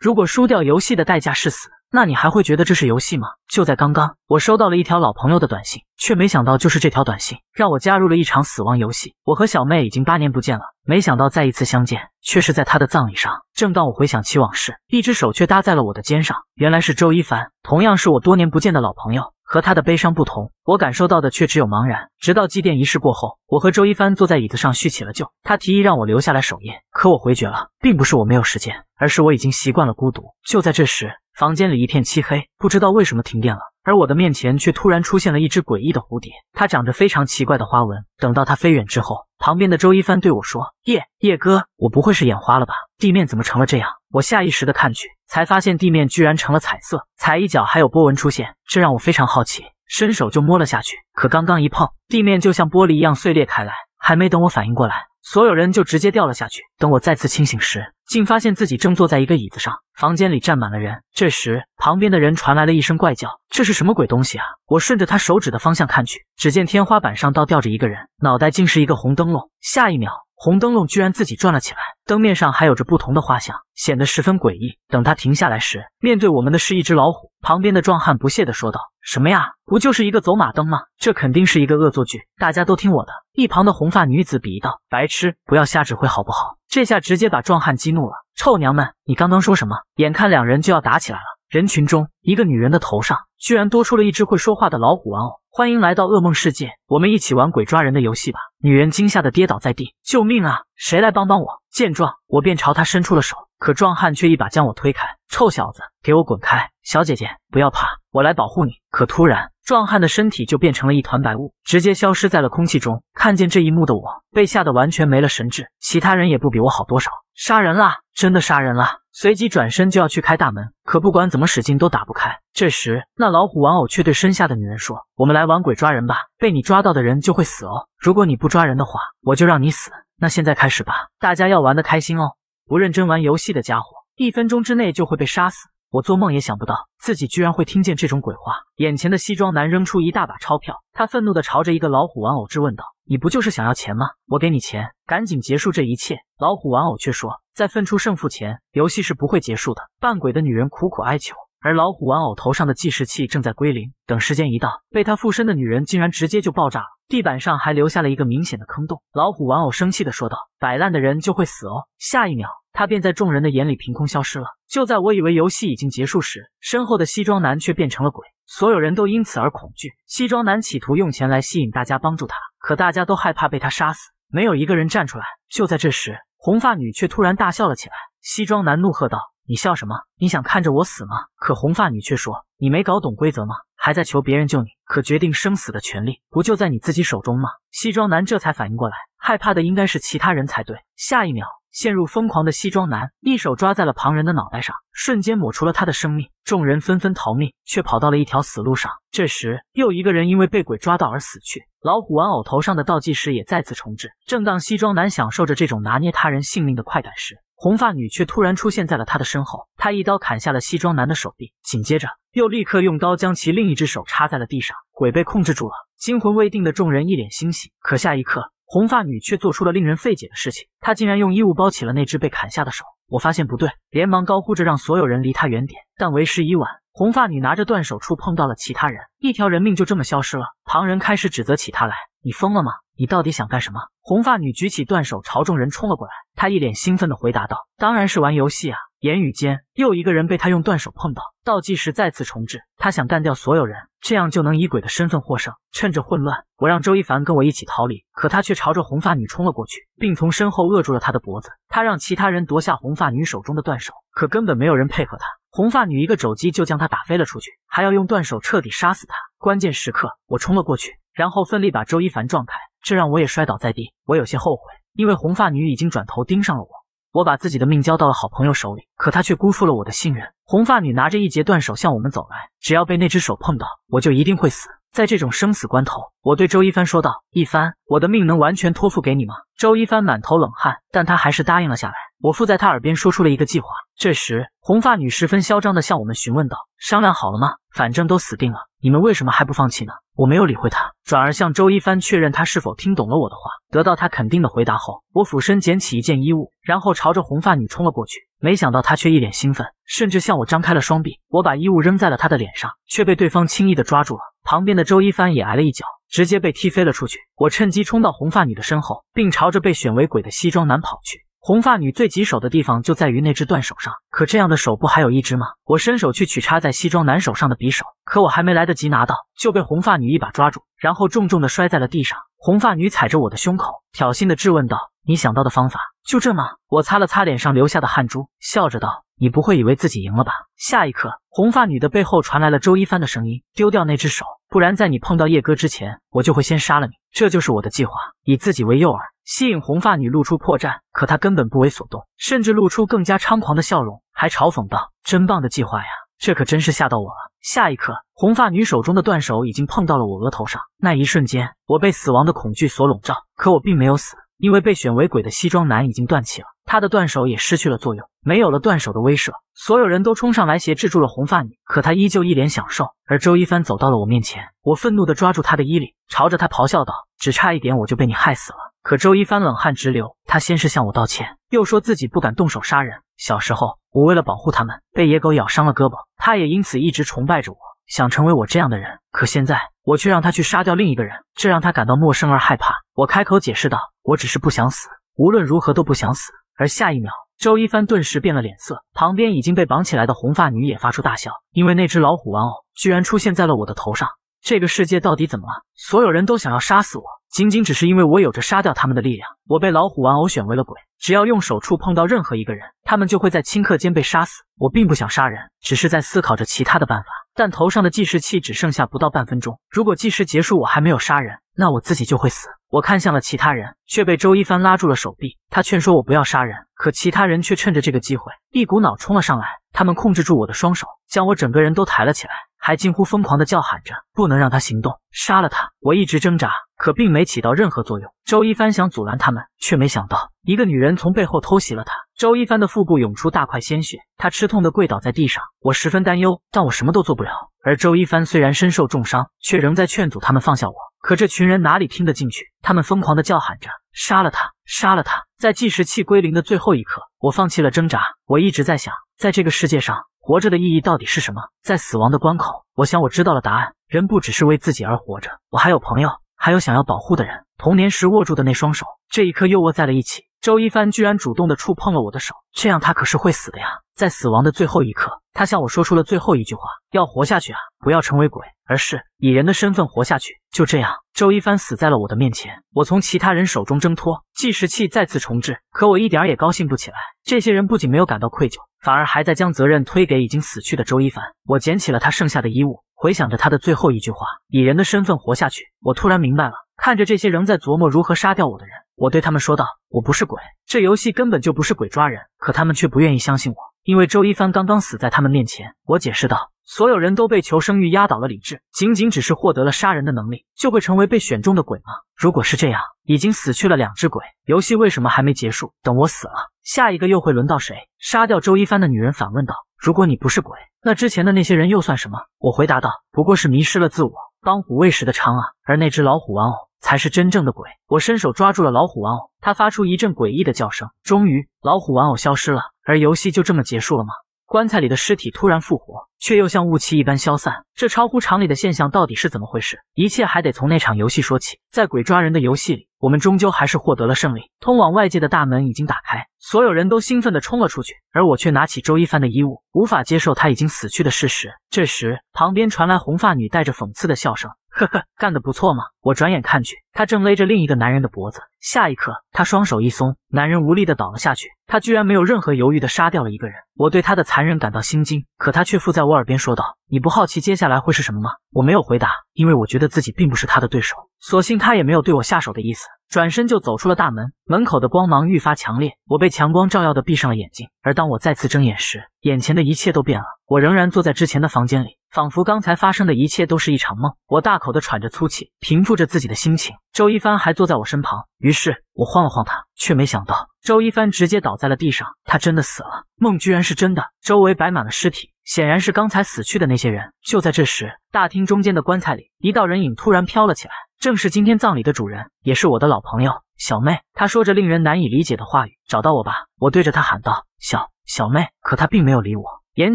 如果输掉游戏的代价是死，那你还会觉得这是游戏吗？就在刚刚，我收到了一条老朋友的短信，却没想到就是这条短信让我加入了一场死亡游戏。我和小妹已经八年不见了，没想到再一次相见却是在她的葬礼上。正当我回想起往事，一只手却搭在了我的肩上，原来是周一凡，同样是我多年不见的老朋友。和他的悲伤不同，我感受到的却只有茫然。直到祭奠仪式过后，我和周一帆坐在椅子上叙起了旧。他提议让我留下来守夜，可我回绝了，并不是我没有时间，而是我已经习惯了孤独。就在这时，房间里一片漆黑，不知道为什么停电了。而我的面前却突然出现了一只诡异的蝴蝶，它长着非常奇怪的花纹。等到它飞远之后，旁边的周一帆对我说：“叶叶哥，我不会是眼花了吧？地面怎么成了这样？”我下意识的看去，才发现地面居然成了彩色，踩一脚还有波纹出现，这让我非常好奇，伸手就摸了下去。可刚刚一碰，地面就像玻璃一样碎裂开来，还没等我反应过来。所有人就直接掉了下去。等我再次清醒时，竟发现自己正坐在一个椅子上，房间里站满了人。这时，旁边的人传来了一声怪叫：“这是什么鬼东西啊？”我顺着他手指的方向看去，只见天花板上倒吊着一个人，脑袋竟是一个红灯笼。下一秒，红灯笼居然自己转了起来，灯面上还有着不同的花香，显得十分诡异。等他停下来时，面对我们的是一只老虎。旁边的壮汉不屑的说道：“什么呀，不就是一个走马灯吗？这肯定是一个恶作剧，大家都听我的。”一旁的红发女子鄙夷道：“白痴，不要瞎指挥好不好？”这下直接把壮汉激怒了：“臭娘们，你刚刚说什么？”眼看两人就要打起来了。人群中，一个女人的头上居然多出了一只会说话的老虎玩偶。欢迎来到噩梦世界，我们一起玩鬼抓人的游戏吧。女人惊吓的跌倒在地，救命啊！谁来帮帮我？见状，我便朝她伸出了手，可壮汉却一把将我推开：“臭小子，给我滚开！”小姐姐，不要怕，我来保护你。可突然，壮汉的身体就变成了一团白雾，直接消失在了空气中。看见这一幕的我，被吓得完全没了神智。其他人也不比我好多少，杀人啦！真的杀人了！随即转身就要去开大门，可不管怎么使劲都打不开。这时，那老虎玩偶却对身下的女人说：“我们来玩鬼抓人吧，被你抓到的人就会死哦。如果你不抓人的话，我就让你死。那现在开始吧，大家要玩的开心哦。不认真玩游戏的家伙，一分钟之内就会被杀死。我做梦也想不到自己居然会听见这种鬼话。”眼前的西装男扔出一大把钞票，他愤怒地朝着一个老虎玩偶质问道：“你不就是想要钱吗？我给你钱，赶紧结束这一切。”老虎玩偶却说。在分出胜负前，游戏是不会结束的。扮鬼的女人苦苦哀求，而老虎玩偶头上的计时器正在归零。等时间一到，被他附身的女人竟然直接就爆炸了，地板上还留下了一个明显的坑洞。老虎玩偶生气地说道：“摆烂的人就会死哦！”下一秒，他便在众人的眼里凭空消失了。就在我以为游戏已经结束时，身后的西装男却变成了鬼，所有人都因此而恐惧。西装男企图用钱来吸引大家帮助他，可大家都害怕被他杀死，没有一个人站出来。就在这时。红发女却突然大笑了起来，西装男怒喝道：“你笑什么？你想看着我死吗？”可红发女却说：“你没搞懂规则吗？还在求别人救你？可决定生死的权利不就在你自己手中吗？”西装男这才反应过来，害怕的应该是其他人才对。下一秒。陷入疯狂的西装男，一手抓在了旁人的脑袋上，瞬间抹除了他的生命。众人纷纷逃命，却跑到了一条死路上。这时，又一个人因为被鬼抓到而死去。老虎玩偶头上的倒计时也再次重置。正当西装男享受着这种拿捏他人性命的快感时，红发女却突然出现在了他的身后。她一刀砍下了西装男的手臂，紧接着又立刻用刀将其另一只手插在了地上。鬼被控制住了。惊魂未定的众人一脸欣喜，可下一刻。红发女却做出了令人费解的事情，她竟然用衣物包起了那只被砍下的手。我发现不对，连忙高呼着让所有人离她远点，但为时已晚。红发女拿着断手触碰到了其他人，一条人命就这么消失了。旁人开始指责起她来：“你疯了吗？你到底想干什么？”红发女举起断手朝众人冲了过来，她一脸兴奋地回答道：“当然是玩游戏啊！”言语间，又一个人被她用断手碰到，倒计时再次重置。他想干掉所有人，这样就能以鬼的身份获胜。趁着混乱，我让周一凡跟我一起逃离，可他却朝着红发女冲了过去，并从身后扼住了她的脖子。他让其他人夺下红发女手中的断手，可根本没有人配合他。红发女一个肘击就将他打飞了出去，还要用断手彻底杀死他。关键时刻，我冲了过去，然后奋力把周一凡撞开，这让我也摔倒在地。我有些后悔，因为红发女已经转头盯上了我。我把自己的命交到了好朋友手里，可他却辜负了我的信任。红发女拿着一截断手向我们走来，只要被那只手碰到，我就一定会死。在这种生死关头，我对周一帆说道：“一帆，我的命能完全托付给你吗？”周一帆满头冷汗，但他还是答应了下来。我附在他耳边说出了一个计划。这时，红发女十分嚣张地向我们询问道：“商量好了吗？反正都死定了，你们为什么还不放弃呢？”我没有理会她，转而向周一帆确认他是否听懂了我的话。得到他肯定的回答后，我俯身捡起一件衣物，然后朝着红发女冲了过去。没想到她却一脸兴奋，甚至向我张开了双臂。我把衣物扔在了她的脸上，却被对方轻易地抓住了。旁边的周一帆也挨了一脚，直接被踢飞了出去。我趁机冲到红发女的身后，并朝着被选为鬼的西装男跑去。红发女最棘手的地方就在于那只断手上，可这样的手不还有一只吗？我伸手去取插在西装男手上的匕首，可我还没来得及拿到，就被红发女一把抓住，然后重重的摔在了地上。红发女踩着我的胸口，挑衅的质问道：“你想到的方法就这吗？”我擦了擦脸上流下的汗珠，笑着道。你不会以为自己赢了吧？下一刻，红发女的背后传来了周一帆的声音：“丢掉那只手，不然在你碰到叶哥之前，我就会先杀了你。这就是我的计划，以自己为诱饵，吸引红发女露出破绽。”可她根本不为所动，甚至露出更加猖狂的笑容，还嘲讽道：“真棒的计划呀，这可真是吓到我了。”下一刻，红发女手中的断手已经碰到了我额头上，那一瞬间，我被死亡的恐惧所笼罩。可我并没有死。因为被选为鬼的西装男已经断气了，他的断手也失去了作用，没有了断手的威慑，所有人都冲上来挟制住了红发女，可她依旧一脸享受。而周一帆走到了我面前，我愤怒地抓住他的衣领，朝着他咆哮道：“只差一点我就被你害死了！”可周一帆冷汗直流，他先是向我道歉，又说自己不敢动手杀人。小时候，我为了保护他们，被野狗咬伤了胳膊，他也因此一直崇拜着我，想成为我这样的人。可现在……我却让他去杀掉另一个人，这让他感到陌生而害怕。我开口解释道：“我只是不想死，无论如何都不想死。”而下一秒，周一帆顿时变了脸色，旁边已经被绑起来的红发女也发出大笑，因为那只老虎玩偶居然出现在了我的头上。这个世界到底怎么了？所有人都想要杀死我，仅仅只是因为我有着杀掉他们的力量。我被老虎玩偶选为了鬼，只要用手触碰到任何一个人，他们就会在顷刻间被杀死。我并不想杀人，只是在思考着其他的办法。但头上的计时器只剩下不到半分钟。如果计时结束，我还没有杀人，那我自己就会死。我看向了其他人，却被周一帆拉住了手臂。他劝说我不要杀人，可其他人却趁着这个机会，一股脑冲了上来。他们控制住我的双手，将我整个人都抬了起来，还近乎疯狂的叫喊着：“不能让他行动，杀了他！”我一直挣扎，可并没起到任何作用。周一帆想阻拦他们，却没想到一个女人从背后偷袭了他。周一帆的腹部涌出大块鲜血，他吃痛的跪倒在地上。我十分担忧，但我什么都做不了。而周一帆虽然身受重伤，却仍在劝阻他们放下我。可这群人哪里听得进去？他们疯狂地叫喊着：“杀了他，杀了他！”在计时器归零的最后一刻，我放弃了挣扎。我一直在想，在这个世界上活着的意义到底是什么？在死亡的关口，我想我知道了答案：人不只是为自己而活着，我还有朋友，还有想要保护的人。童年时握住的那双手，这一刻又握在了一起。周一帆居然主动的触碰了我的手，这样他可是会死的呀！在死亡的最后一刻，他向我说出了最后一句话：“要活下去啊，不要成为鬼，而是以人的身份活下去。”就这样，周一帆死在了我的面前。我从其他人手中挣脱，计时器再次重置，可我一点也高兴不起来。这些人不仅没有感到愧疚，反而还在将责任推给已经死去的周一帆。我捡起了他剩下的衣物，回想着他的最后一句话：“以人的身份活下去。”我突然明白了。看着这些仍在琢磨如何杀掉我的人，我对他们说道：“我不是鬼，这游戏根本就不是鬼抓人。”可他们却不愿意相信我，因为周一帆刚刚死在他们面前。我解释道：“所有人都被求生欲压倒了理智，仅仅只是获得了杀人的能力，就会成为被选中的鬼吗？如果是这样，已经死去了两只鬼，游戏为什么还没结束？等我死了，下一个又会轮到谁？”杀掉周一帆的女人反问道：“如果你不是鬼，那之前的那些人又算什么？”我回答道：“不过是迷失了自我，当虎喂食的伥啊。”而那只老虎玩偶。才是真正的鬼。我伸手抓住了老虎玩偶，它发出一阵诡异的叫声。终于，老虎玩偶消失了，而游戏就这么结束了吗？棺材里的尸体突然复活，却又像雾气一般消散。这超乎常理的现象到底是怎么回事？一切还得从那场游戏说起。在鬼抓人的游戏里，我们终究还是获得了胜利。通往外界的大门已经打开，所有人都兴奋地冲了出去，而我却拿起周一帆的衣物，无法接受他已经死去的事实。这时，旁边传来红发女带着讽刺的笑声。呵呵，干得不错嘛！我转眼看去，他正勒着另一个男人的脖子。下一刻，他双手一松，男人无力的倒了下去。他居然没有任何犹豫的杀掉了一个人，我对他的残忍感到心惊。可他却附在我耳边说道：“你不好奇接下来会是什么吗？”我没有回答，因为我觉得自己并不是他的对手。所幸他也没有对我下手的意思，转身就走出了大门。门口的光芒愈发强烈，我被强光照耀的闭上了眼睛。而当我再次睁眼时，眼前的一切都变了，我仍然坐在之前的房间里，仿佛刚才发生的一切都是一场梦。我大口的喘着粗气，平复着自己的心情。周一帆还坐在我身旁，于是我晃了晃他，却没想到周一帆直接倒在了地上，他真的死了。梦居然是真的，周围摆满了尸体，显然是刚才死去的那些人。就在这时，大厅中间的棺材里，一道人影突然飘了起来，正是今天葬礼的主人，也是我的老朋友小妹。他说着令人难以理解的话语：“找到我吧！”我对着他喊道：“小。”小妹，可她并没有理我，眼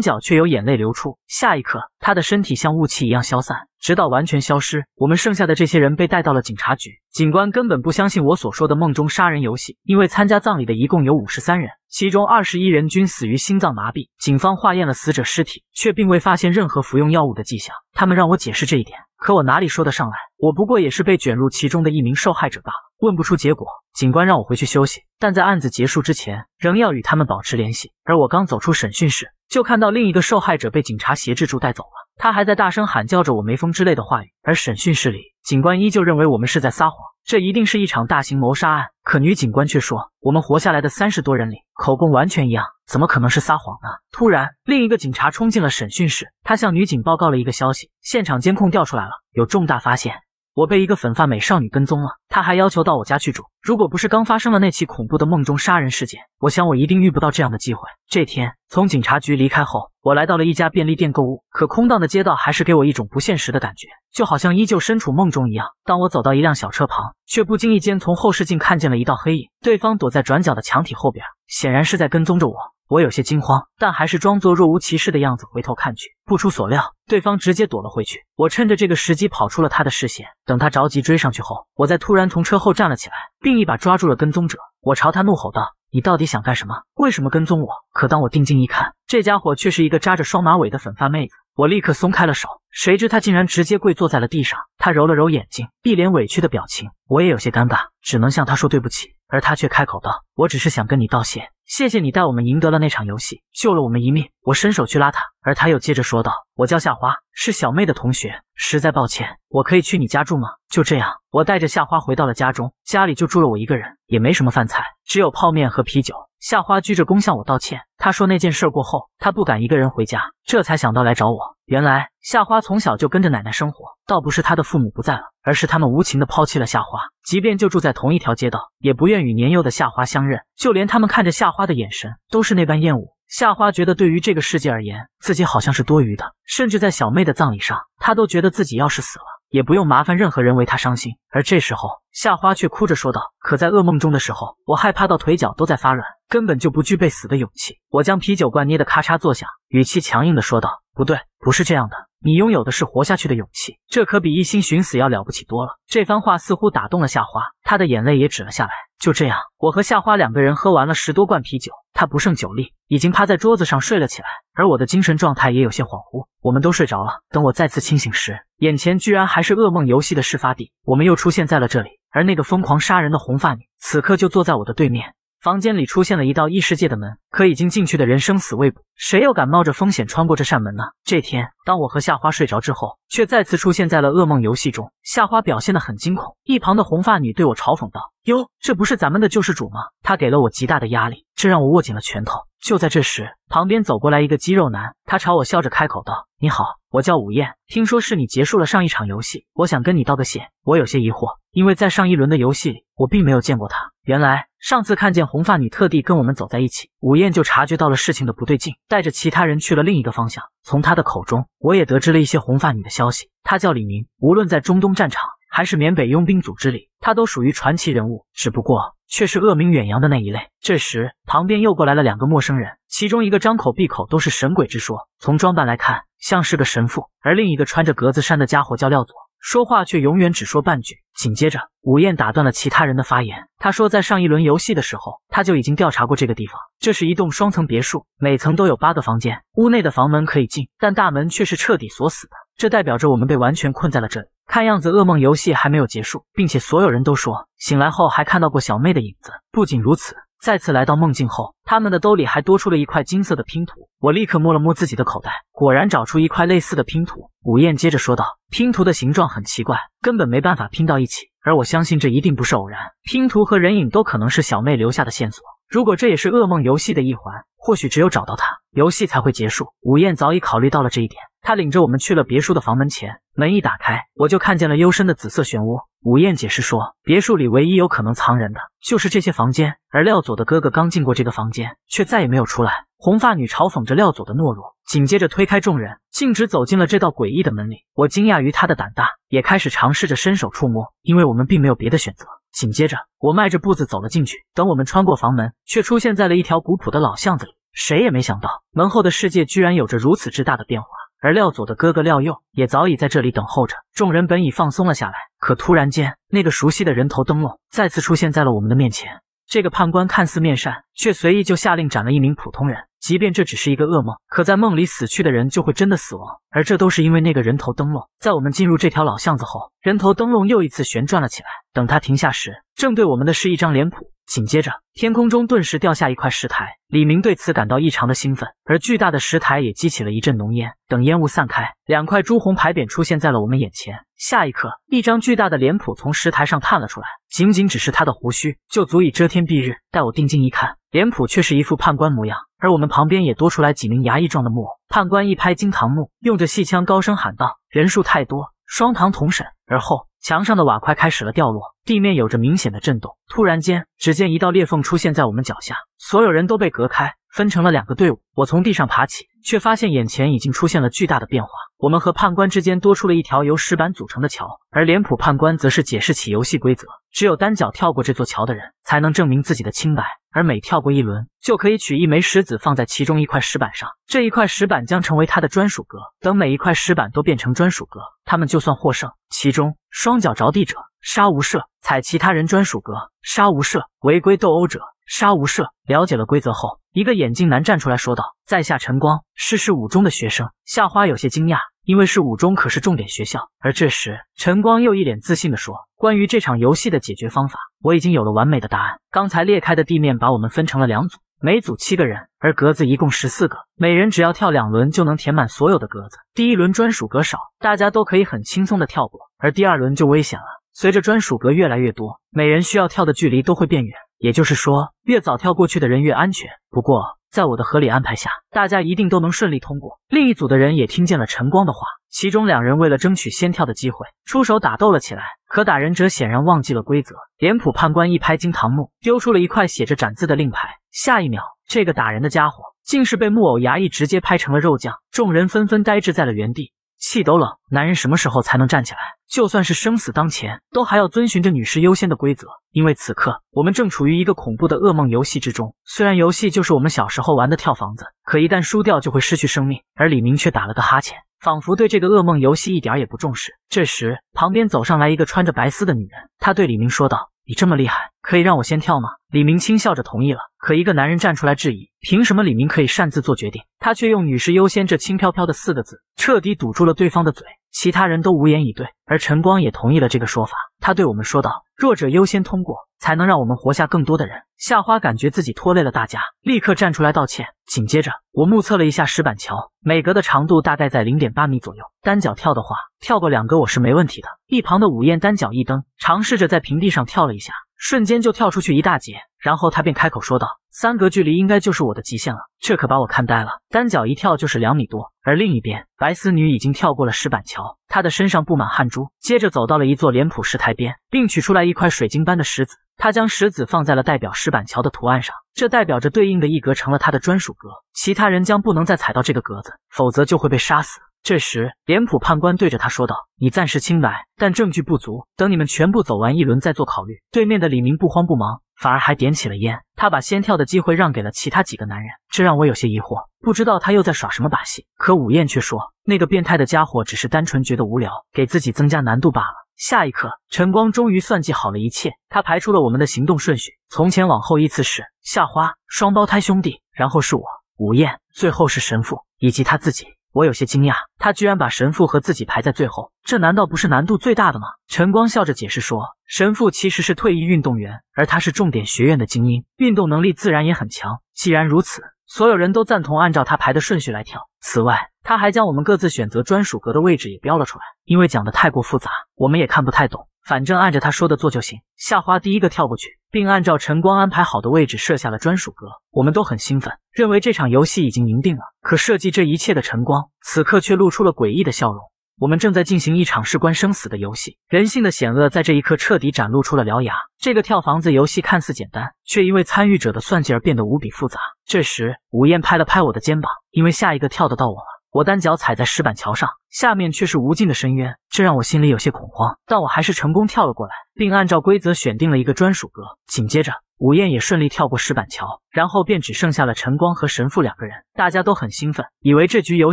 角却有眼泪流出。下一刻，她的身体像雾气一样消散，直到完全消失。我们剩下的这些人被带到了警察局，警官根本不相信我所说的梦中杀人游戏，因为参加葬礼的一共有五十三人，其中二十一人均死于心脏麻痹。警方化验了死者尸体，却并未发现任何服用药物的迹象。他们让我解释这一点，可我哪里说得上来？我不过也是被卷入其中的一名受害者罢了。问不出结果。警官让我回去休息，但在案子结束之前，仍要与他们保持联系。而我刚走出审讯室，就看到另一个受害者被警察挟制住带走了，他还在大声喊叫着“我没疯”之类的话语。而审讯室里，警官依旧认为我们是在撒谎，这一定是一场大型谋杀案。可女警官却说，我们活下来的三十多人里，口供完全一样，怎么可能是撒谎呢？突然，另一个警察冲进了审讯室，他向女警报告了一个消息：现场监控调出来了，有重大发现。我被一个粉发美少女跟踪了，她还要求到我家去住。如果不是刚发生了那起恐怖的梦中杀人事件，我想我一定遇不到这样的机会。这天从警察局离开后，我来到了一家便利店购物。可空荡的街道还是给我一种不现实的感觉，就好像依旧身处梦中一样。当我走到一辆小车旁，却不经意间从后视镜看见了一道黑影，对方躲在转角的墙体后边。显然是在跟踪着我，我有些惊慌，但还是装作若无其事的样子回头看去。不出所料，对方直接躲了回去。我趁着这个时机跑出了他的视线。等他着急追上去后，我再突然从车后站了起来，并一把抓住了跟踪者。我朝他怒吼道：“你到底想干什么？为什么跟踪我？”可当我定睛一看，这家伙却是一个扎着双马尾的粉发妹子。我立刻松开了手，谁知她竟然直接跪坐在了地上。她揉了揉眼睛，一脸委屈的表情。我也有些尴尬，只能向她说对不起。而他却开口道：“我只是想跟你道谢，谢谢你带我们赢得了那场游戏，救了我们一命。”我伸手去拉他，而他又接着说道：“我叫夏花，是小妹的同学。”实在抱歉，我可以去你家住吗？就这样，我带着夏花回到了家中，家里就住了我一个人，也没什么饭菜，只有泡面和啤酒。夏花鞠着躬向我道歉，她说那件事过后，她不敢一个人回家，这才想到来找我。原来夏花从小就跟着奶奶生活，倒不是她的父母不在了，而是他们无情的抛弃了夏花，即便就住在同一条街道，也不愿与年幼的夏花相认，就连他们看着夏花的眼神都是那般厌恶。夏花觉得，对于这个世界而言，自己好像是多余的。甚至在小妹的葬礼上，她都觉得自己要是死了，也不用麻烦任何人为她伤心。而这时候，夏花却哭着说道：“可在噩梦中的时候，我害怕到腿脚都在发软，根本就不具备死的勇气。”我将啤酒罐捏得咔嚓作响，语气强硬地说道：“不对，不是这样的。你拥有的是活下去的勇气，这可比一心寻死要了不起多了。”这番话似乎打动了夏花，她的眼泪也止了下来。就这样，我和夏花两个人喝完了十多罐啤酒，她不胜酒力，已经趴在桌子上睡了起来，而我的精神状态也有些恍惚。我们都睡着了。等我再次清醒时，眼前居然还是噩梦游戏的事发地，我们又出现在了这里。而那个疯狂杀人的红发女，此刻就坐在我的对面。房间里出现了一道异世界的门，可已经进去的人生死未卜，谁又敢冒着风险穿过这扇门呢？这天，当我和夏花睡着之后，却再次出现在了噩梦游戏中。夏花表现得很惊恐，一旁的红发女对我嘲讽道：“哟，这不是咱们的救世主吗？”她给了我极大的压力，这让我握紧了拳头。就在这时，旁边走过来一个肌肉男，他朝我笑着开口道：“你好，我叫午燕，听说是你结束了上一场游戏，我想跟你道个谢。”我有些疑惑。因为在上一轮的游戏里，我并没有见过他。原来上次看见红发女特地跟我们走在一起，午宴就察觉到了事情的不对劲，带着其他人去了另一个方向。从他的口中，我也得知了一些红发女的消息。她叫李明，无论在中东战场还是缅北佣兵组织里，她都属于传奇人物，只不过却是恶名远扬的那一类。这时，旁边又过来了两个陌生人，其中一个张口闭口都是神鬼之说，从装扮来看像是个神父，而另一个穿着格子衫的家伙叫廖佐。说话却永远只说半句。紧接着，午夜打断了其他人的发言。他说，在上一轮游戏的时候，他就已经调查过这个地方。这是一栋双层别墅，每层都有八个房间。屋内的房门可以进，但大门却是彻底锁死的。这代表着我们被完全困在了这里。看样子，噩梦游戏还没有结束，并且所有人都说醒来后还看到过小妹的影子。不仅如此。再次来到梦境后，他们的兜里还多出了一块金色的拼图。我立刻摸了摸自己的口袋，果然找出一块类似的拼图。午燕接着说道：“拼图的形状很奇怪，根本没办法拼到一起。而我相信这一定不是偶然，拼图和人影都可能是小妹留下的线索。”如果这也是噩梦游戏的一环，或许只有找到他，游戏才会结束。午宴早已考虑到了这一点，他领着我们去了别墅的房门前，门一打开，我就看见了幽深的紫色漩涡。午宴解释说，别墅里唯一有可能藏人的就是这些房间，而廖佐的哥哥刚进过这个房间，却再也没有出来。红发女嘲讽着廖佐的懦弱，紧接着推开众人，径直走进了这道诡异的门里。我惊讶于他的胆大，也开始尝试着伸手触摸，因为我们并没有别的选择。紧接着，我迈着步子走了进去。等我们穿过房门，却出现在了一条古朴的老巷子里。谁也没想到，门后的世界居然有着如此之大的变化。而廖左的哥哥廖右也早已在这里等候着。众人本已放松了下来，可突然间，那个熟悉的人头灯笼再次出现在了我们的面前。这个判官看似面善，却随意就下令斩了一名普通人。即便这只是一个噩梦，可在梦里死去的人就会真的死亡，而这都是因为那个人头灯笼。在我们进入这条老巷子后，人头灯笼又一次旋转了起来。等它停下时，正对我们的是一张脸谱。紧接着，天空中顿时掉下一块石台。李明对此感到异常的兴奋，而巨大的石台也激起了一阵浓烟。等烟雾散开，两块朱红牌匾出现在了我们眼前。下一刻，一张巨大的脸谱从石台上探了出来，仅仅只是他的胡须就足以遮天蔽日。待我定睛一看，脸谱却是一副判官模样，而我们旁边也多出来几名衙役状的木偶。判官一拍惊堂木，用着戏腔高声喊道：“人数太多，双堂同审。”而后墙上的瓦块开始了掉落，地面有着明显的震动。突然间，只见一道裂缝出现在我们脚下，所有人都被隔开，分成了两个队伍。我从地上爬起，却发现眼前已经出现了巨大的变化。我们和判官之间多出了一条由石板组成的桥，而脸谱判官则是解释起游戏规则：只有单脚跳过这座桥的人，才能证明自己的清白。而每跳过一轮，就可以取一枚石子放在其中一块石板上，这一块石板将成为他的专属格。等每一块石板都变成专属格，他们就算获胜。其中双脚着地者杀无赦，踩其他人专属格杀无赦，违规斗殴者杀无赦。了解了规则后，一个眼镜男站出来说道：“在下晨光，是市五中的学生。”夏花有些惊讶，因为是五中可是重点学校。而这时，晨光又一脸自信的说。关于这场游戏的解决方法，我已经有了完美的答案。刚才裂开的地面把我们分成了两组，每组七个人，而格子一共十四个，每人只要跳两轮就能填满所有的格子。第一轮专属格少，大家都可以很轻松的跳过，而第二轮就危险了。随着专属格越来越多，每人需要跳的距离都会变远，也就是说，越早跳过去的人越安全。不过，在我的合理安排下，大家一定都能顺利通过。另一组的人也听见了晨光的话，其中两人为了争取先跳的机会，出手打斗了起来。可打人者显然忘记了规则，脸谱判官一拍惊堂木，丢出了一块写着“斩”字的令牌。下一秒，这个打人的家伙竟是被木偶衙役直接拍成了肉酱。众人纷纷呆滞在了原地。气都冷，男人什么时候才能站起来？就算是生死当前，都还要遵循着女士优先的规则。因为此刻我们正处于一个恐怖的噩梦游戏之中。虽然游戏就是我们小时候玩的跳房子，可一旦输掉就会失去生命。而李明却打了个哈欠，仿佛对这个噩梦游戏一点也不重视。这时，旁边走上来一个穿着白丝的女人，她对李明说道。你这么厉害，可以让我先跳吗？李明轻笑着同意了。可一个男人站出来质疑，凭什么李明可以擅自做决定？他却用女士优先这轻飘飘的四个字，彻底堵住了对方的嘴。其他人都无言以对，而陈光也同意了这个说法。他对我们说道：弱者优先通过。才能让我们活下更多的人。夏花感觉自己拖累了大家，立刻站出来道歉。紧接着，我目测了一下石板桥每格的长度，大概在零点八米左右。单脚跳的话，跳过两格我是没问题的。一旁的武燕单脚一蹬，尝试着在平地上跳了一下，瞬间就跳出去一大截。然后他便开口说道：“三格距离应该就是我的极限了。”这可把我看呆了，单脚一跳就是两米多。而另一边，白丝女已经跳过了石板桥，她的身上布满汗珠，接着走到了一座脸谱石台边，并取出来一块水晶般的石子。他将石子放在了代表石板桥的图案上，这代表着对应的一格成了他的专属格，其他人将不能再踩到这个格子，否则就会被杀死。这时，脸谱判官对着他说道：“你暂时清白，但证据不足，等你们全部走完一轮再做考虑。”对面的李明不慌不忙，反而还点起了烟。他把先跳的机会让给了其他几个男人，这让我有些疑惑，不知道他又在耍什么把戏。可武燕却说：“那个变态的家伙只是单纯觉得无聊，给自己增加难度罢了。”下一刻，晨光终于算计好了一切。他排出了我们的行动顺序，从前往后依次是夏花、双胞胎兄弟，然后是我、午夜，最后是神父以及他自己。我有些惊讶，他居然把神父和自己排在最后，这难道不是难度最大的吗？晨光笑着解释说：“神父其实是退役运动员，而他是重点学院的精英，运动能力自然也很强。既然如此。”所有人都赞同按照他排的顺序来跳。此外，他还将我们各自选择专属格的位置也标了出来。因为讲的太过复杂，我们也看不太懂，反正按着他说的做就行。夏花第一个跳过去，并按照晨光安排好的位置设下了专属格。我们都很兴奋，认为这场游戏已经赢定了。可设计这一切的晨光，此刻却露出了诡异的笑容。我们正在进行一场事关生死的游戏，人性的险恶在这一刻彻底展露出了獠牙。这个跳房子游戏看似简单，却因为参与者的算计而变得无比复杂。这时，武燕拍了拍我的肩膀，因为下一个跳得到我了。我单脚踩在石板桥上，下面却是无尽的深渊，这让我心里有些恐慌，但我还是成功跳了过来，并按照规则选定了一个专属格。紧接着，武燕也顺利跳过石板桥，然后便只剩下了晨光和神父两个人。大家都很兴奋，以为这局游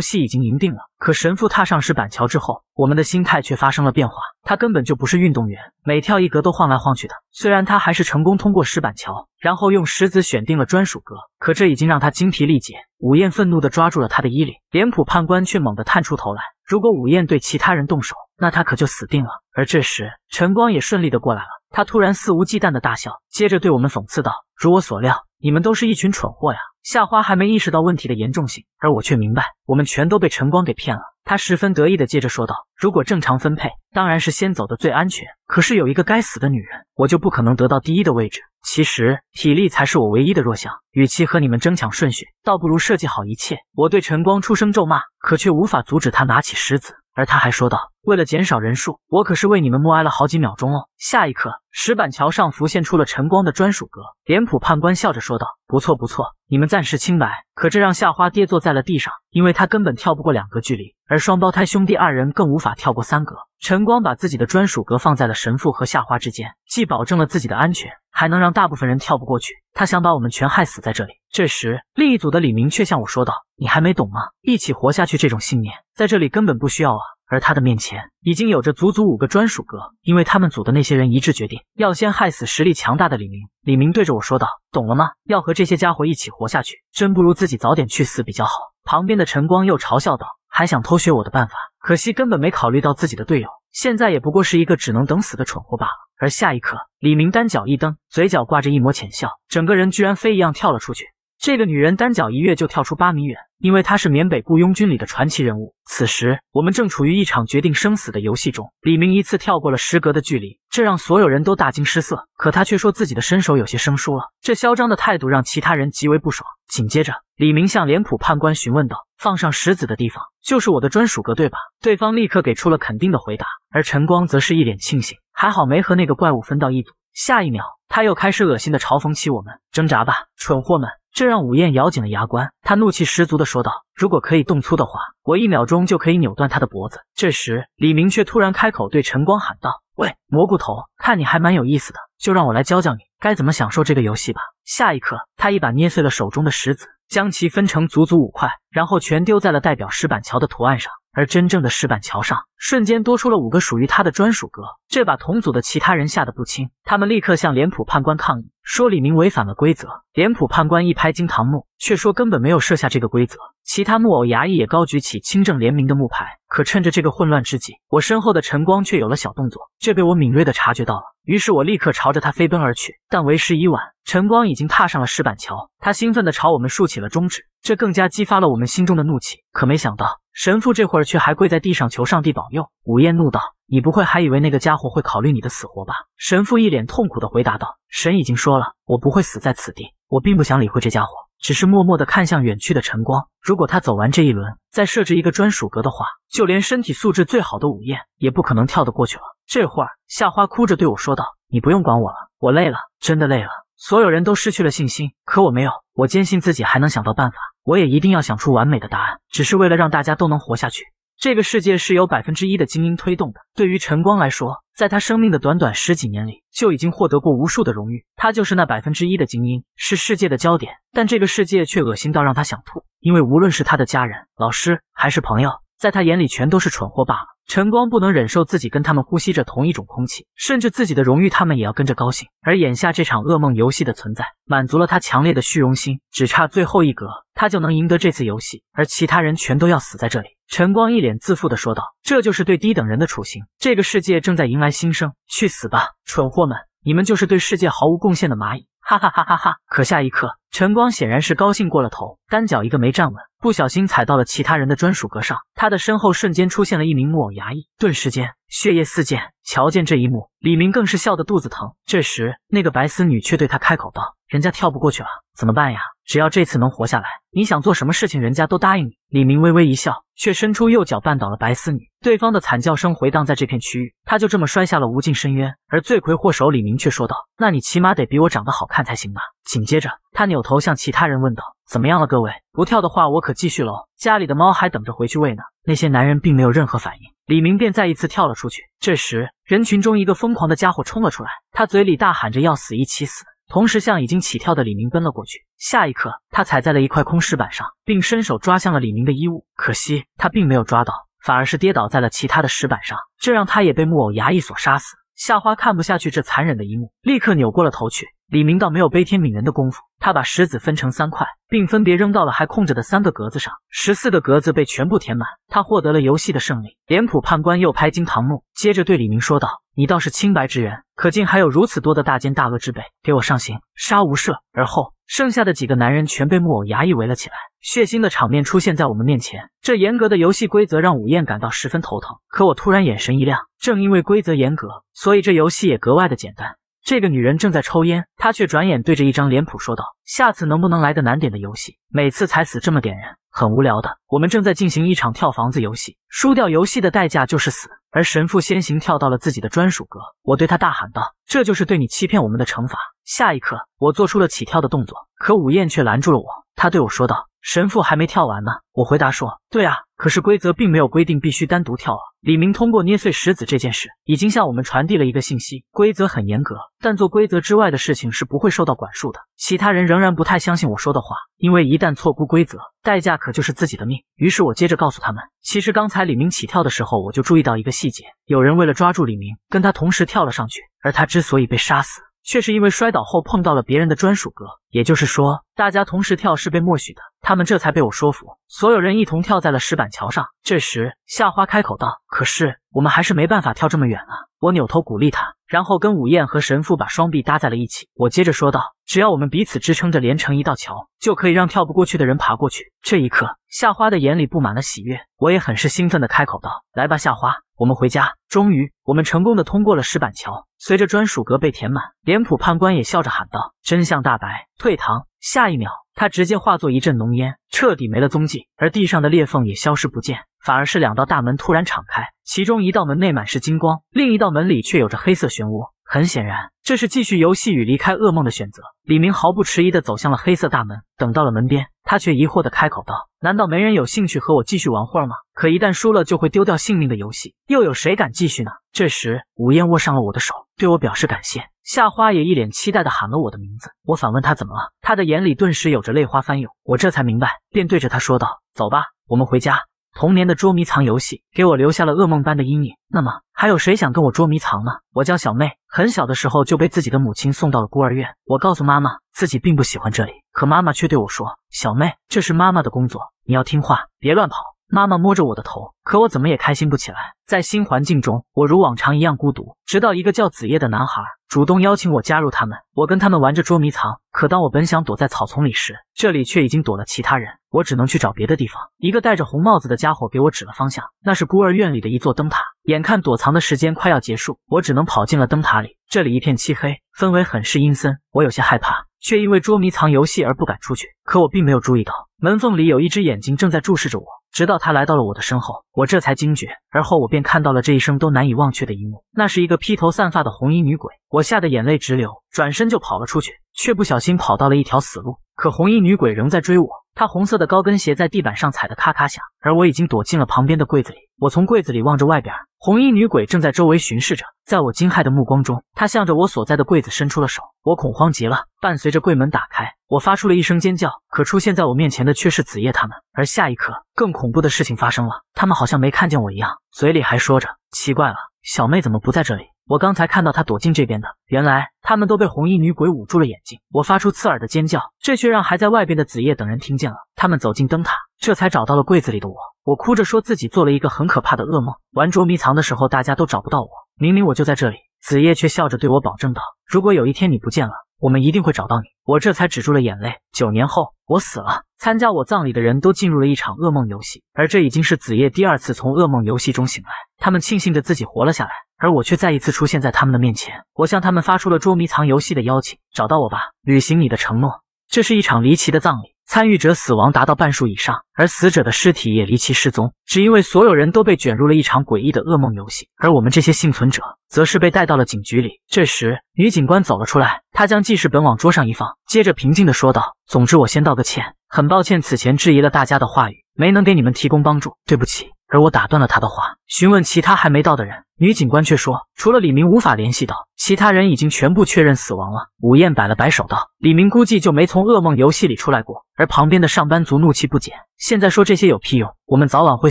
戏已经赢定了。可神父踏上石板桥之后，我们的心态却发生了变化。他根本就不是运动员，每跳一格都晃来晃去的。虽然他还是成功通过石板桥，然后用石子选定了专属格，可这已经让他精疲力竭。武燕愤怒地抓住了他的衣领，脸谱判官却猛地探出头来。如果武燕对其他人动手，那他可就死定了。而这时，晨光也顺利地过来了。他突然肆无忌惮的大笑，接着对我们讽刺道：“如我所料，你们都是一群蠢货呀！”夏花还没意识到问题的严重性，而我却明白，我们全都被晨光给骗了。他十分得意的接着说道：“如果正常分配，当然是先走的最安全。可是有一个该死的女人，我就不可能得到第一的位置。其实体力才是我唯一的弱项，与其和你们争抢顺序，倒不如设计好一切。”我对晨光出声咒骂，可却无法阻止他拿起石子。而他还说道：“为了减少人数，我可是为你们默哀了好几秒钟哦。”下一刻，石板桥上浮现出了晨光的专属格，脸谱判官笑着说道：“不错，不错，你们暂时清白。”可这让夏花跌坐在了地上，因为他根本跳不过两格距离，而双胞胎兄弟二人更无法跳过三格。陈光把自己的专属格放在了神父和夏花之间，既保证了自己的安全，还能让大部分人跳不过去。他想把我们全害死在这里。这时，另一组的李明却向我说道：“你还没懂吗？一起活下去这种信念，在这里根本不需要啊。”而他的面前已经有着足足五个专属格，因为他们组的那些人一致决定要先害死实力强大的李明。李明对着我说道：“懂了吗？要和这些家伙一起活下去，真不如自己早点去死比较好。”旁边的陈光又嘲笑道：“还想偷学我的办法？”可惜根本没考虑到自己的队友，现在也不过是一个只能等死的蠢货罢了。而下一刻，李明单脚一蹬，嘴角挂着一抹浅笑，整个人居然飞一样跳了出去。这个女人单脚一跃就跳出八米远。因为他是缅北雇佣军里的传奇人物。此时，我们正处于一场决定生死的游戏中。李明一次跳过了时格的距离，这让所有人都大惊失色。可他却说自己的身手有些生疏了，这嚣张的态度让其他人极为不爽。紧接着，李明向脸谱判官询问道：“放上石子的地方就是我的专属格，对吧？”对方立刻给出了肯定的回答。而陈光则是一脸庆幸，还好没和那个怪物分到一组。下一秒，他又开始恶心的嘲讽起我们：“挣扎吧，蠢货们！”这让武燕咬紧了牙关，他怒气十足的说道：“如果可以动粗的话，我一秒钟就可以扭断他的脖子。”这时，李明却突然开口对晨光喊道：“喂，蘑菇头，看你还蛮有意思的，就让我来教教你该怎么享受这个游戏吧。”下一刻，他一把捏碎了手中的石子，将其分成足足五块，然后全丢在了代表石板桥的图案上。而真正的石板桥上，瞬间多出了五个属于他的专属格，这把同组的其他人吓得不轻，他们立刻向脸谱判官抗议。说李明违反了规则，脸谱判官一拍惊堂木，却说根本没有设下这个规则。其他木偶衙役也高举起清正廉明的木牌。可趁着这个混乱之际，我身后的晨光却有了小动作，这被我敏锐的察觉到了。于是我立刻朝着他飞奔而去，但为时已晚，晨光已经踏上了石板桥。他兴奋地朝我们竖起了中指，这更加激发了我们心中的怒气。可没想到，神父这会儿却还跪在地上求上帝保佑。午夜怒道。你不会还以为那个家伙会考虑你的死活吧？神父一脸痛苦地回答道：“神已经说了，我不会死在此地。我并不想理会这家伙，只是默默地看向远去的晨光。如果他走完这一轮，再设置一个专属格的话，就连身体素质最好的午夜也不可能跳得过去了。”这会儿，夏花哭着对我说道：“你不用管我了，我累了，真的累了。”所有人都失去了信心，可我没有，我坚信自己还能想到办法，我也一定要想出完美的答案，只是为了让大家都能活下去。这个世界是由百分之一的精英推动的。对于晨光来说，在他生命的短短十几年里，就已经获得过无数的荣誉。他就是那百分之一的精英，是世界的焦点。但这个世界却恶心到让他想吐，因为无论是他的家人、老师，还是朋友。在他眼里，全都是蠢货罢了。晨光不能忍受自己跟他们呼吸着同一种空气，甚至自己的荣誉，他们也要跟着高兴。而眼下这场噩梦游戏的存在，满足了他强烈的虚荣心，只差最后一格，他就能赢得这次游戏，而其他人全都要死在这里。晨光一脸自负的说道：“这就是对低等人的处刑。这个世界正在迎来新生，去死吧，蠢货们！你们就是对世界毫无贡献的蚂蚁。”哈哈哈哈哈！可下一刻，晨光显然是高兴过了头，单脚一个没站稳，不小心踩到了其他人的专属格上，他的身后瞬间出现了一名木偶牙医，顿时间血液四溅。瞧见这一幕，李明更是笑得肚子疼。这时，那个白丝女却对他开口道：“人家跳不过去了，怎么办呀？”只要这次能活下来，你想做什么事情，人家都答应你。李明微微一笑，却伸出右脚绊倒了白丝女，对方的惨叫声回荡在这片区域，他就这么摔下了无尽深渊。而罪魁祸首李明却说道：“那你起码得比我长得好看才行吧？”紧接着，他扭头向其他人问道：“怎么样了，各位？不跳的话，我可继续喽。家里的猫还等着回去喂呢。”那些男人并没有任何反应，李明便再一次跳了出去。这时，人群中一个疯狂的家伙冲了出来，他嘴里大喊着要死一起死。同时向已经起跳的李明奔了过去，下一刻他踩在了一块空石板上，并伸手抓向了李明的衣物，可惜他并没有抓到，反而是跌倒在了其他的石板上，这让他也被木偶衙役所杀死。夏花看不下去这残忍的一幕，立刻扭过了头去。李明倒没有悲天悯人的功夫，他把石子分成三块，并分别扔到了还空着的三个格子上。十四个格子被全部填满，他获得了游戏的胜利。脸谱判官又拍惊堂木，接着对李明说道：“你倒是清白之人，可竟还有如此多的大奸大恶之辈，给我上刑，杀无赦。”而后。剩下的几个男人全被木偶衙役围了起来，血腥的场面出现在我们面前。这严格的游戏规则让午夜感到十分头疼。可我突然眼神一亮，正因为规则严格，所以这游戏也格外的简单。这个女人正在抽烟，她却转眼对着一张脸谱说道：“下次能不能来个难点的游戏？每次踩死这么点人，很无聊的。”我们正在进行一场跳房子游戏，输掉游戏的代价就是死。而神父先行跳到了自己的专属格，我对他大喊道：“这就是对你欺骗我们的惩罚！”下一刻，我做出了起跳的动作，可武彦却拦住了我。他对我说道：“神父还没跳完呢。”我回答说：“对啊。”可是规则并没有规定必须单独跳啊！李明通过捏碎石子这件事，已经向我们传递了一个信息：规则很严格，但做规则之外的事情是不会受到管束的。其他人仍然不太相信我说的话，因为一旦错估规则，代价可就是自己的命。于是我接着告诉他们，其实刚才李明起跳的时候，我就注意到一个细节：有人为了抓住李明，跟他同时跳了上去，而他之所以被杀死。却是因为摔倒后碰到了别人的专属格，也就是说，大家同时跳是被默许的。他们这才被我说服，所有人一同跳在了石板桥上。这时，夏花开口道：“可是我们还是没办法跳这么远啊！”我扭头鼓励他，然后跟武燕和神父把双臂搭在了一起。我接着说道：“只要我们彼此支撑着，连成一道桥，就可以让跳不过去的人爬过去。”这一刻，夏花的眼里布满了喜悦，我也很是兴奋的开口道：“来吧，夏花，我们回家。”终于，我们成功的通过了石板桥。随着专属格被填满，脸谱判官也笑着喊道：“真相大白，退堂！”下一秒，他直接化作一阵浓烟，彻底没了踪迹。而地上的裂缝也消失不见，反而是两道大门突然敞开，其中一道门内满是金光，另一道门里却有着黑色漩涡。很显然，这是继续游戏与离开噩梦的选择。李明毫不迟疑地走向了黑色大门。等到了门边，他却疑惑地开口道：“难道没人有兴趣和我继续玩会儿吗？可一旦输了就会丢掉性命的游戏，又有谁敢继续呢？”这时，武燕握上了我的手，对我表示感谢。夏花也一脸期待地喊了我的名字。我反问他怎么了，他的眼里顿时有着泪花翻涌。我这才明白，便对着他说道：“走吧，我们回家。”童年的捉迷藏游戏给我留下了噩梦般的阴影。那么，还有谁想跟我捉迷藏呢？我叫小妹，很小的时候就被自己的母亲送到了孤儿院。我告诉妈妈自己并不喜欢这里，可妈妈却对我说：“小妹，这是妈妈的工作，你要听话，别乱跑。”妈妈摸着我的头，可我怎么也开心不起来。在新环境中，我如往常一样孤独。直到一个叫子夜的男孩主动邀请我加入他们，我跟他们玩着捉迷藏。可当我本想躲在草丛里时，这里却已经躲了其他人，我只能去找别的地方。一个戴着红帽子的家伙给我指了方向，那是孤儿院里的一座灯塔。眼看躲藏的时间快要结束，我只能跑进了灯塔里。这里一片漆黑，氛围很是阴森，我有些害怕。却因为捉迷藏游戏而不敢出去，可我并没有注意到门缝里有一只眼睛正在注视着我，直到他来到了我的身后，我这才惊觉。而后我便看到了这一生都难以忘却的一幕，那是一个披头散发的红衣女鬼，我吓得眼泪直流，转身就跑了出去。却不小心跑到了一条死路，可红衣女鬼仍在追我。她红色的高跟鞋在地板上踩得咔咔响，而我已经躲进了旁边的柜子里。我从柜子里望着外边，红衣女鬼正在周围巡视着。在我惊骇的目光中，她向着我所在的柜子伸出了手。我恐慌极了，伴随着柜门打开，我发出了一声尖叫。可出现在我面前的却是子夜他们。而下一刻，更恐怖的事情发生了，他们好像没看见我一样，嘴里还说着：“奇怪了，小妹怎么不在这里？”我刚才看到他躲进这边的，原来他们都被红衣女鬼捂住了眼睛。我发出刺耳的尖叫，这却让还在外边的子夜等人听见了。他们走进灯塔，这才找到了柜子里的我。我哭着说自己做了一个很可怕的噩梦，玩捉迷藏的时候大家都找不到我，明明我就在这里。子夜却笑着对我保证道：“如果有一天你不见了，我们一定会找到你。”我这才止住了眼泪。九年后，我死了。参加我葬礼的人都进入了一场噩梦游戏，而这已经是子夜第二次从噩梦游戏中醒来。他们庆幸着自己活了下来。而我却再一次出现在他们的面前。我向他们发出了捉迷藏游戏的邀请：“找到我吧，履行你的承诺。”这是一场离奇的葬礼，参与者死亡达到半数以上，而死者的尸体也离奇失踪，只因为所有人都被卷入了一场诡异的噩梦游戏。而我们这些幸存者，则是被带到了警局里。这时，女警官走了出来，她将记事本往桌上一放，接着平静地说道：“总之，我先道个歉。”很抱歉，此前质疑了大家的话语，没能给你们提供帮助，对不起。而我打断了他的话，询问其他还没到的人，女警官却说，除了李明无法联系到，其他人已经全部确认死亡了。午宴摆了摆手道，李明估计就没从噩梦游戏里出来过。而旁边的上班族怒气不减，现在说这些有屁用？我们早晚会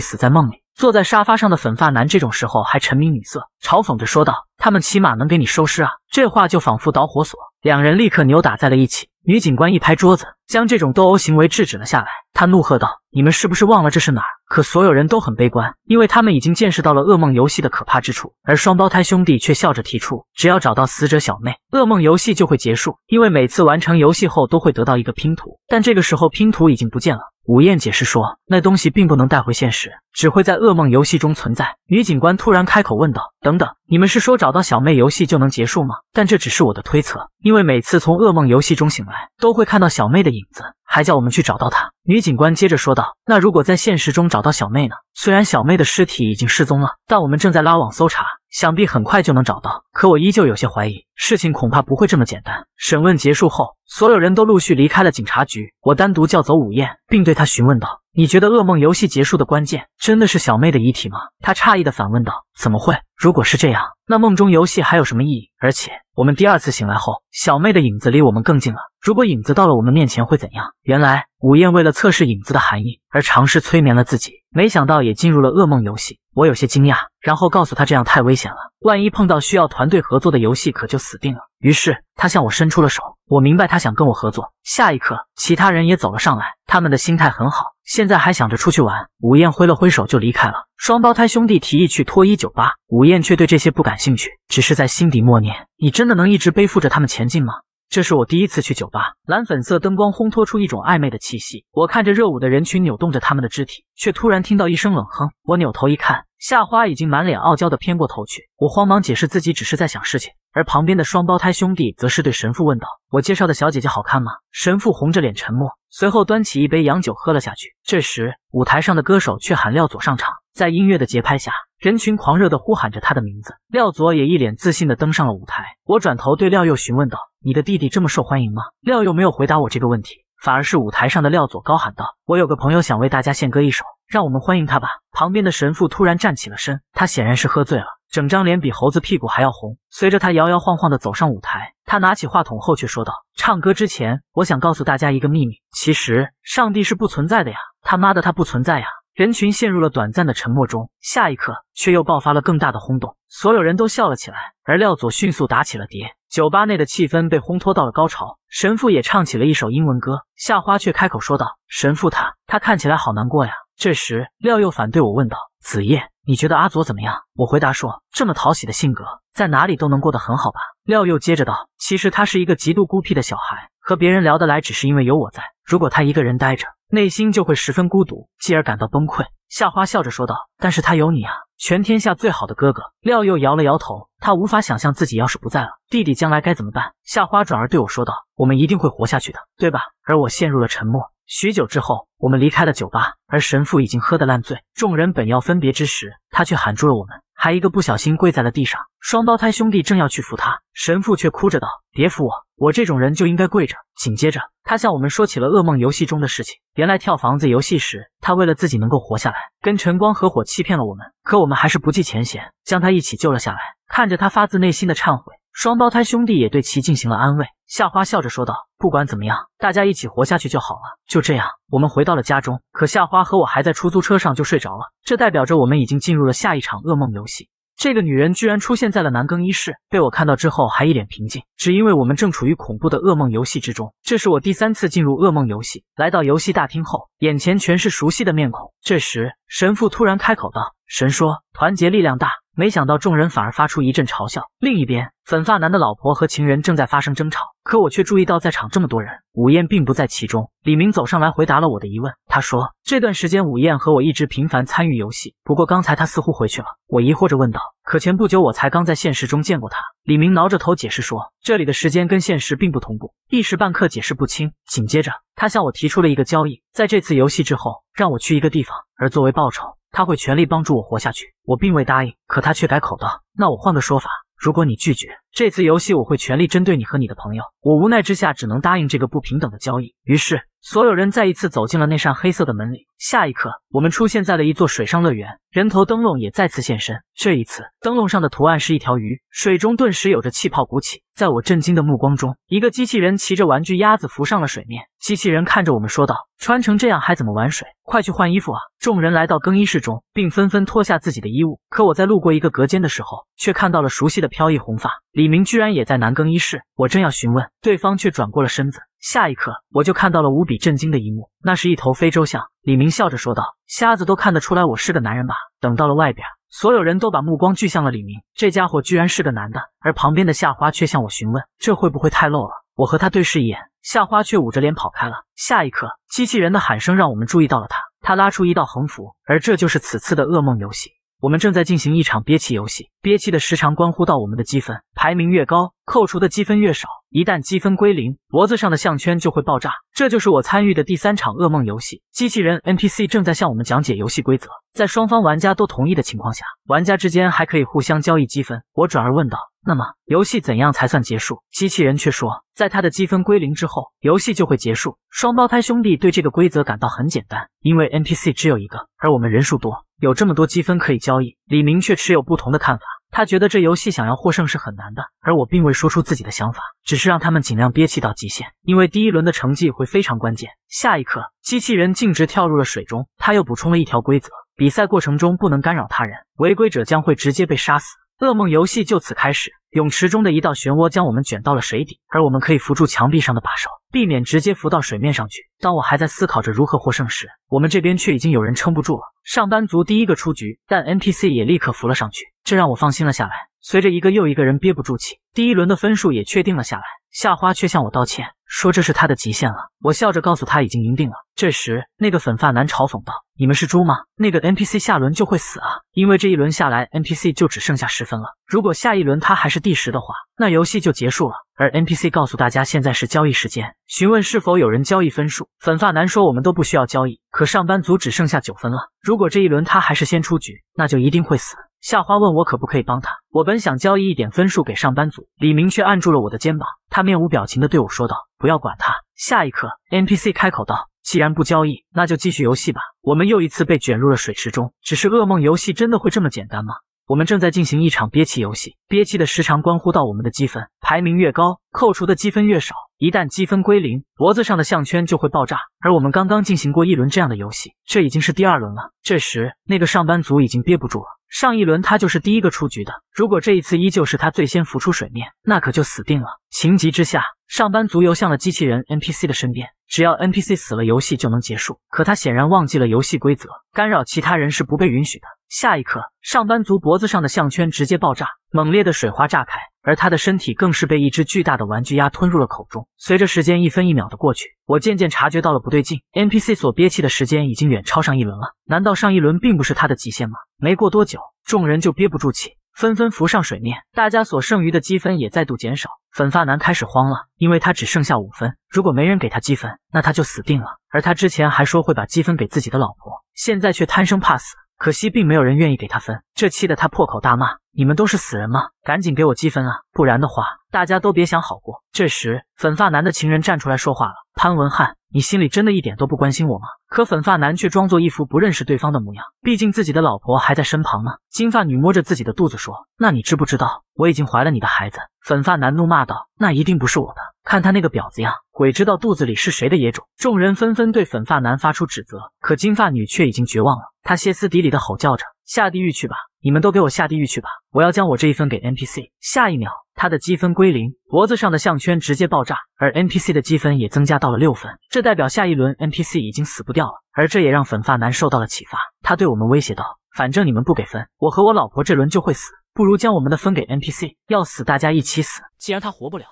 死在梦里。坐在沙发上的粉发男，这种时候还沉迷女色，嘲讽着说道，他们起码能给你收尸啊。这话就仿佛导火索，两人立刻扭打在了一起。女警官一拍桌子，将这种斗殴行为制止了下来。她怒喝道：“你们是不是忘了这是哪儿？”可所有人都很悲观，因为他们已经见识到了噩梦游戏的可怕之处。而双胞胎兄弟却笑着提出，只要找到死者小妹，噩梦游戏就会结束，因为每次完成游戏后都会得到一个拼图。但这个时候，拼图已经不见了。武燕解释说：“那东西并不能带回现实，只会在噩梦游戏中存在。”女警官突然开口问道：“等等，你们是说找到小妹，游戏就能结束吗？但这只是我的推测，因为每次从噩梦游戏中醒来，都会看到小妹的影子，还叫我们去找到她。”女警官接着说道：“那如果在现实中找到小妹呢？虽然小妹的尸体已经失踪了，但我们正在拉网搜查。”想必很快就能找到，可我依旧有些怀疑，事情恐怕不会这么简单。审问结束后，所有人都陆续离开了警察局。我单独叫走午夜，并对他询问道：“你觉得噩梦游戏结束的关键真的是小妹的遗体吗？”他诧异的反问道：“怎么会？如果是这样，那梦中游戏还有什么意义？而且我们第二次醒来后，小妹的影子离我们更近了。如果影子到了我们面前会怎样？”原来，午夜为了测试影子的含义而尝试催眠了自己，没想到也进入了噩梦游戏。我有些惊讶，然后告诉他这样太危险了，万一碰到需要团队合作的游戏，可就死定了。于是他向我伸出了手，我明白他想跟我合作。下一刻，其他人也走了上来，他们的心态很好，现在还想着出去玩。午宴挥了挥手就离开了。双胞胎兄弟提议去脱衣酒吧，午宴却对这些不感兴趣，只是在心底默念：你真的能一直背负着他们前进吗？这是我第一次去酒吧，蓝粉色灯光烘托出一种暧昧的气息。我看着热舞的人群扭动着他们的肢体，却突然听到一声冷哼。我扭头一看，夏花已经满脸傲娇地偏过头去。我慌忙解释自己只是在想事情，而旁边的双胞胎兄弟则是对神父问道：“我介绍的小姐姐好看吗？”神父红着脸沉默，随后端起一杯洋酒喝了下去。这时，舞台上的歌手却喊廖左上场。在音乐的节拍下，人群狂热地呼喊着他的名字。廖佐也一脸自信地登上了舞台。我转头对廖佑询问道：“你的弟弟这么受欢迎吗？”廖佑没有回答我这个问题，反而是舞台上的廖佐高喊道：“我有个朋友想为大家献歌一首，让我们欢迎他吧。”旁边的神父突然站起了身，他显然是喝醉了，整张脸比猴子屁股还要红。随着他摇摇晃晃地走上舞台，他拿起话筒后却说道：“唱歌之前，我想告诉大家一个秘密，其实上帝是不存在的呀！他妈的，他不存在呀！”人群陷入了短暂的沉默中，下一刻却又爆发了更大的轰动，所有人都笑了起来，而廖佐迅速打起了碟，酒吧内的气氛被烘托到了高潮，神父也唱起了一首英文歌，夏花却开口说道：“神父，他他看起来好难过呀。”这时，廖又反对我问道：“子夜，你觉得阿佐怎么样？”我回答说：“这么讨喜的性格，在哪里都能过得很好吧。”廖又接着道：“其实他是一个极度孤僻的小孩，和别人聊得来，只是因为有我在。”如果他一个人呆着，内心就会十分孤独，继而感到崩溃。夏花笑着说道：“但是他有你啊，全天下最好的哥哥。”廖又摇了摇头，他无法想象自己要是不在了，弟弟将来该怎么办。夏花转而对我说道：“我们一定会活下去的，对吧？”而我陷入了沉默。许久之后，我们离开了酒吧，而神父已经喝得烂醉。众人本要分别之时，他却喊住了我们。还一个不小心跪在了地上，双胞胎兄弟正要去扶他，神父却哭着道：“别扶我，我这种人就应该跪着。”紧接着，他向我们说起了噩梦游戏中的事情。原来跳房子游戏时，他为了自己能够活下来，跟晨光合伙欺骗了我们，可我们还是不计前嫌，将他一起救了下来。看着他发自内心的忏悔。双胞胎兄弟也对其进行了安慰。夏花笑着说道：“不管怎么样，大家一起活下去就好了。”就这样，我们回到了家中。可夏花和我还在出租车上就睡着了，这代表着我们已经进入了下一场噩梦游戏。这个女人居然出现在了男更衣室，被我看到之后还一脸平静，只因为我们正处于恐怖的噩梦游戏之中。这是我第三次进入噩梦游戏。来到游戏大厅后，眼前全是熟悉的面孔。这时，神父突然开口道：“神说，团结力量大。”没想到众人反而发出一阵嘲笑。另一边，粉发男的老婆和情人正在发生争吵，可我却注意到在场这么多人，午宴并不在其中。李明走上来回答了我的疑问，他说：“这段时间午宴和我一直频繁参与游戏，不过刚才他似乎回去了。”我疑惑着问道：“可前不久我才刚在现实中见过他？”李明挠着头解释说：“这里的时间跟现实并不同步，一时半刻解释不清。”紧接着，他向我提出了一个交易，在这次游戏之后，让我去一个地方，而作为报酬。他会全力帮助我活下去，我并未答应，可他却改口道：“那我换个说法，如果你拒绝这次游戏，我会全力针对你和你的朋友。”我无奈之下只能答应这个不平等的交易。于是。所有人再一次走进了那扇黑色的门里。下一刻，我们出现在了一座水上乐园，人头灯笼也再次现身。这一次，灯笼上的图案是一条鱼，水中顿时有着气泡鼓起。在我震惊的目光中，一个机器人骑着玩具鸭子浮上了水面。机器人看着我们说道：“穿成这样还怎么玩水？快去换衣服啊！”众人来到更衣室中，并纷纷脱下自己的衣物。可我在路过一个隔间的时候，却看到了熟悉的飘逸红发李明，居然也在男更衣室。我正要询问，对方却转过了身子。下一刻，我就看到了无比震惊的一幕，那是一头非洲象。李明笑着说道：“瞎子都看得出来我是个男人吧？”等到了外边，所有人都把目光聚向了李明，这家伙居然是个男的。而旁边的夏花却向我询问：“这会不会太露了？”我和他对视一眼，夏花却捂着脸跑开了。下一刻，机器人的喊声让我们注意到了他，他拉出一道横幅，而这就是此次的噩梦游戏，我们正在进行一场憋气游戏。憋气的时长关乎到我们的积分，排名越高，扣除的积分越少。一旦积分归零，脖子上的项圈就会爆炸。这就是我参与的第三场噩梦游戏。机器人 NPC 正在向我们讲解游戏规则。在双方玩家都同意的情况下，玩家之间还可以互相交易积分。我转而问道：“那么游戏怎样才算结束？”机器人却说：“在他的积分归零之后，游戏就会结束。”双胞胎兄弟对这个规则感到很简单，因为 NPC 只有一个，而我们人数多，有这么多积分可以交易。李明却持有不同的看法。他觉得这游戏想要获胜是很难的，而我并未说出自己的想法，只是让他们尽量憋气到极限，因为第一轮的成绩会非常关键。下一刻，机器人径直跳入了水中。他又补充了一条规则：比赛过程中不能干扰他人，违规者将会直接被杀死。噩梦游戏就此开始，泳池中的一道漩涡将我们卷到了水底，而我们可以扶住墙壁上的把手，避免直接浮到水面上去。当我还在思考着如何获胜时，我们这边却已经有人撑不住了，上班族第一个出局，但 NPC 也立刻浮了上去，这让我放心了下来。随着一个又一个人憋不住气，第一轮的分数也确定了下来。夏花却向我道歉。说这是他的极限了。我笑着告诉他，已经赢定了。这时，那个粉发男嘲讽道：“你们是猪吗？那个 NPC 下轮就会死啊，因为这一轮下来，NPC 就只剩下十分了。如果下一轮他还是第十的话，那游戏就结束了。”而 NPC 告诉大家，现在是交易时间，询问是否有人交易分数。粉发男说：“我们都不需要交易，可上班族只剩下九分了。如果这一轮他还是先出局，那就一定会死。”夏花问我可不可以帮他，我本想交易一点分数给上班族李明，却按住了我的肩膀。他面无表情的对我说道：“不要管他。”下一刻，NPC 开口道：“既然不交易，那就继续游戏吧。”我们又一次被卷入了水池中。只是噩梦游戏真的会这么简单吗？我们正在进行一场憋气游戏，憋气的时长关乎到我们的积分排名，越高扣除的积分越少。一旦积分归零，脖子上的项圈就会爆炸。而我们刚刚进行过一轮这样的游戏，这已经是第二轮了。这时，那个上班族已经憋不住了。上一轮他就是第一个出局的。如果这一次依旧是他最先浮出水面，那可就死定了。情急之下，上班族游向了机器人 NPC 的身边，只要 NPC 死了，游戏就能结束。可他显然忘记了游戏规则，干扰其他人是不被允许的。下一刻，上班族脖子上的项圈直接爆炸，猛烈的水花炸开，而他的身体更是被一只巨大的玩具鸭吞入了口中。随着时间一分一秒的过去，我渐渐察觉到了不对劲，NPC 所憋气的时间已经远超上一轮了。难道上一轮并不是他的极限吗？没过多久，众人就憋不住气，纷纷浮上水面，大家所剩余的积分也再度减少。粉发男开始慌了，因为他只剩下五分，如果没人给他积分，那他就死定了。而他之前还说会把积分给自己的老婆，现在却贪生怕死。可惜并没有人愿意给他分，这气得他破口大骂：“你们都是死人吗？赶紧给我积分啊，不然的话，大家都别想好过。”这时，粉发男的情人站出来说话了：“潘文翰。”你心里真的一点都不关心我吗？可粉发男却装作一副不认识对方的模样，毕竟自己的老婆还在身旁呢。金发女摸着自己的肚子说：“那你知不知道我已经怀了你的孩子？”粉发男怒骂道：“那一定不是我的，看他那个婊子样，鬼知道肚子里是谁的野种！”众人纷纷对粉发男发出指责，可金发女却已经绝望了，她歇斯底里的吼叫着：“下地狱去吧！”你们都给我下地狱去吧！我要将我这一分给 NPC。下一秒，他的积分归零，脖子上的项圈直接爆炸，而 NPC 的积分也增加到了六分。这代表下一轮 NPC 已经死不掉了。而这也让粉发男受到了启发，他对我们威胁道：“反正你们不给分，我和我老婆这轮就会死，不如将我们的分给 NPC，要死大家一起死。既然他活不了，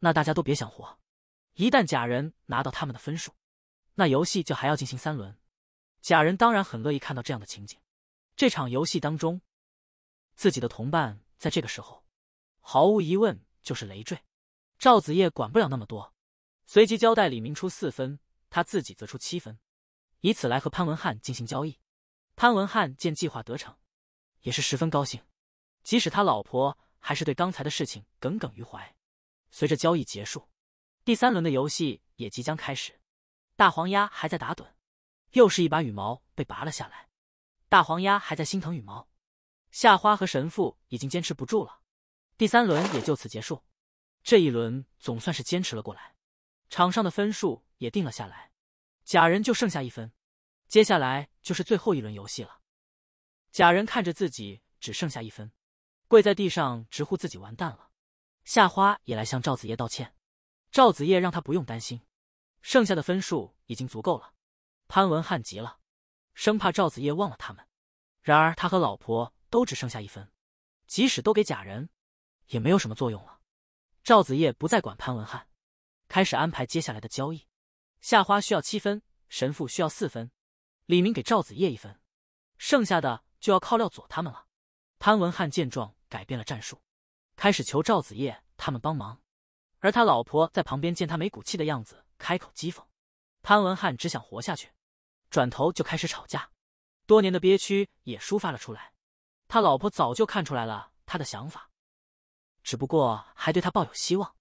那大家都别想活。一旦假人拿到他们的分数，那游戏就还要进行三轮。假人当然很乐意看到这样的情景。”这场游戏当中，自己的同伴在这个时候，毫无疑问就是累赘。赵子夜管不了那么多，随即交代李明出四分，他自己则出七分，以此来和潘文翰进行交易。潘文翰见计划得逞，也是十分高兴，即使他老婆还是对刚才的事情耿耿于怀。随着交易结束，第三轮的游戏也即将开始。大黄鸭还在打盹，又是一把羽毛被拔了下来。大黄鸭还在心疼羽毛，夏花和神父已经坚持不住了。第三轮也就此结束，这一轮总算是坚持了过来，场上的分数也定了下来。假人就剩下一分，接下来就是最后一轮游戏了。假人看着自己只剩下一分，跪在地上直呼自己完蛋了。夏花也来向赵子夜道歉，赵子夜让他不用担心，剩下的分数已经足够了。潘文汉急了。生怕赵子夜忘了他们，然而他和老婆都只剩下一分，即使都给假人，也没有什么作用了。赵子夜不再管潘文翰，开始安排接下来的交易。夏花需要七分，神父需要四分，李明给赵子夜一分，剩下的就要靠廖佐他们了。潘文翰见状，改变了战术，开始求赵子夜他们帮忙，而他老婆在旁边见他没骨气的样子，开口讥讽。潘文翰只想活下去。转头就开始吵架，多年的憋屈也抒发了出来。他老婆早就看出来了他的想法，只不过还对他抱有希望。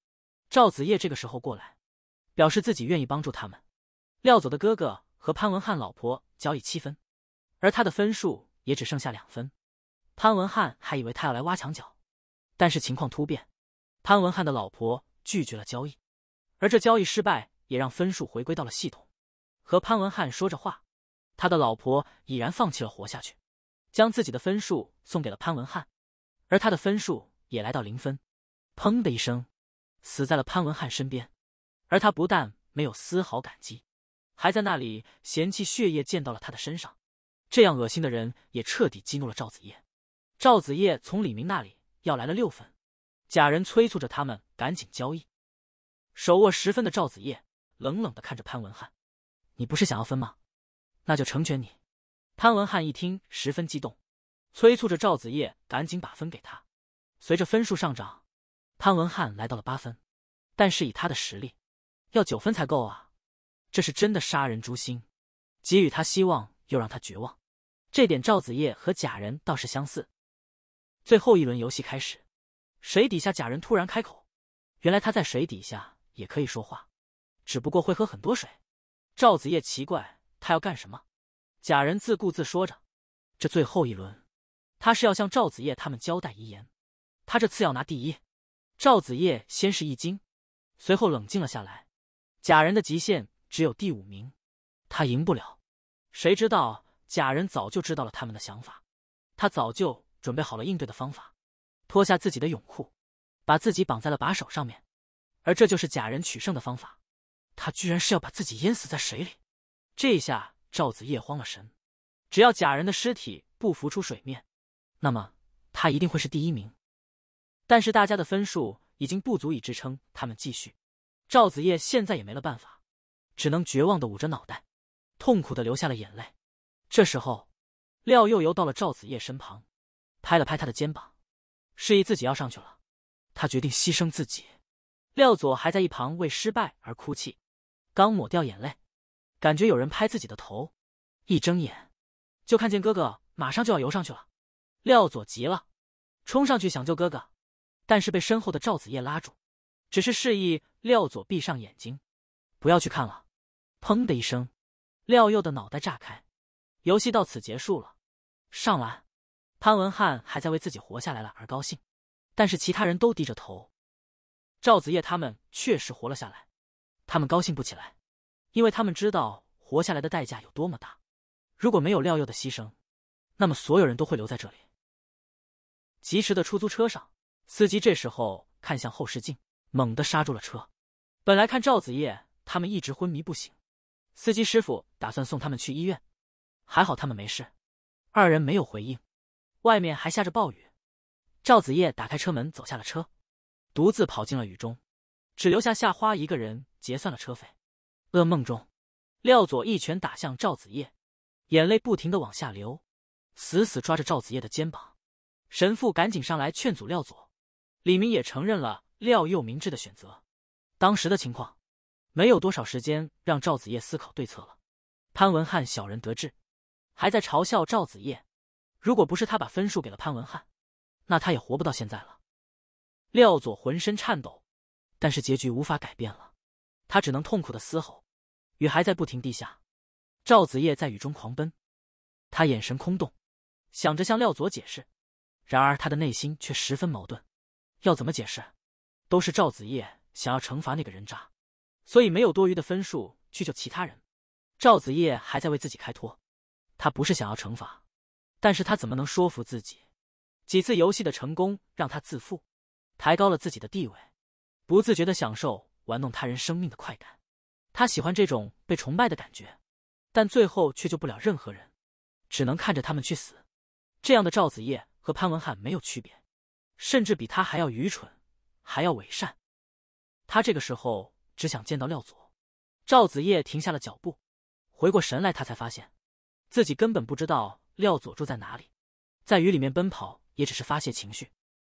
赵子夜这个时候过来，表示自己愿意帮助他们。廖佐的哥哥和潘文汉老婆交易七分，而他的分数也只剩下两分。潘文汉还以为他要来挖墙脚，但是情况突变，潘文汉的老婆拒绝了交易，而这交易失败也让分数回归到了系统。和潘文汉说着话，他的老婆已然放弃了活下去，将自己的分数送给了潘文汉，而他的分数也来到零分。砰的一声，死在了潘文汉身边。而他不但没有丝毫感激，还在那里嫌弃血液溅到了他的身上。这样恶心的人也彻底激怒了赵子夜。赵子夜从李明那里要来了六分，假人催促着他们赶紧交易。手握十分的赵子夜冷冷的看着潘文汉。你不是想要分吗？那就成全你。潘文汉一听，十分激动，催促着赵子夜赶紧把分给他。随着分数上涨，潘文汉来到了八分，但是以他的实力，要九分才够啊！这是真的杀人诛心，给予他希望又让他绝望。这点赵子夜和假人倒是相似。最后一轮游戏开始，水底下假人突然开口：“原来他在水底下也可以说话，只不过会喝很多水。”赵子夜奇怪，他要干什么？假人自顾自说着：“这最后一轮，他是要向赵子夜他们交代遗言。他这次要拿第一。”赵子夜先是一惊，随后冷静了下来。假人的极限只有第五名，他赢不了。谁知道假人早就知道了他们的想法，他早就准备好了应对的方法，脱下自己的泳裤，把自己绑在了把手上面，而这就是假人取胜的方法。他居然是要把自己淹死在水里，这一下赵子夜慌了神。只要假人的尸体不浮出水面，那么他一定会是第一名。但是大家的分数已经不足以支撑他们继续。赵子夜现在也没了办法，只能绝望的捂着脑袋，痛苦的流下了眼泪。这时候，廖又游到了赵子夜身旁，拍了拍他的肩膀，示意自己要上去了。他决定牺牲自己。廖佐还在一旁为失败而哭泣。刚抹掉眼泪，感觉有人拍自己的头，一睁眼就看见哥哥马上就要游上去了。廖佐急了，冲上去想救哥哥，但是被身后的赵子夜拉住，只是示意廖佐闭上眼睛，不要去看了。砰的一声，廖佑的脑袋炸开，游戏到此结束了。上来，潘文汉还在为自己活下来了而高兴，但是其他人都低着头。赵子夜他们确实活了下来。他们高兴不起来，因为他们知道活下来的代价有多么大。如果没有廖佑的牺牲，那么所有人都会留在这里。及时的出租车上，司机这时候看向后视镜，猛地刹住了车。本来看赵子夜他们一直昏迷不醒，司机师傅打算送他们去医院。还好他们没事。二人没有回应。外面还下着暴雨，赵子夜打开车门走下了车，独自跑进了雨中。只留下夏花一个人结算了车费。噩梦中，廖佐一拳打向赵子夜，眼泪不停的往下流，死死抓着赵子夜的肩膀。神父赶紧上来劝阻廖佐，李明也承认了廖佑明智的选择。当时的情况，没有多少时间让赵子夜思考对策了。潘文汉小人得志，还在嘲笑赵子夜。如果不是他把分数给了潘文汉，那他也活不到现在了。廖佐浑身颤抖。但是结局无法改变了，他只能痛苦的嘶吼。雨还在不停地下，赵子夜在雨中狂奔。他眼神空洞，想着向廖佐解释，然而他的内心却十分矛盾。要怎么解释？都是赵子夜想要惩罚那个人渣，所以没有多余的分数去救其他人。赵子夜还在为自己开脱，他不是想要惩罚，但是他怎么能说服自己？几次游戏的成功让他自负，抬高了自己的地位。不自觉的享受玩弄他人生命的快感，他喜欢这种被崇拜的感觉，但最后却救不了任何人，只能看着他们去死。这样的赵子夜和潘文翰没有区别，甚至比他还要愚蠢，还要伪善。他这个时候只想见到廖佐。赵子夜停下了脚步，回过神来，他才发现自己根本不知道廖佐住在哪里，在雨里面奔跑也只是发泄情绪，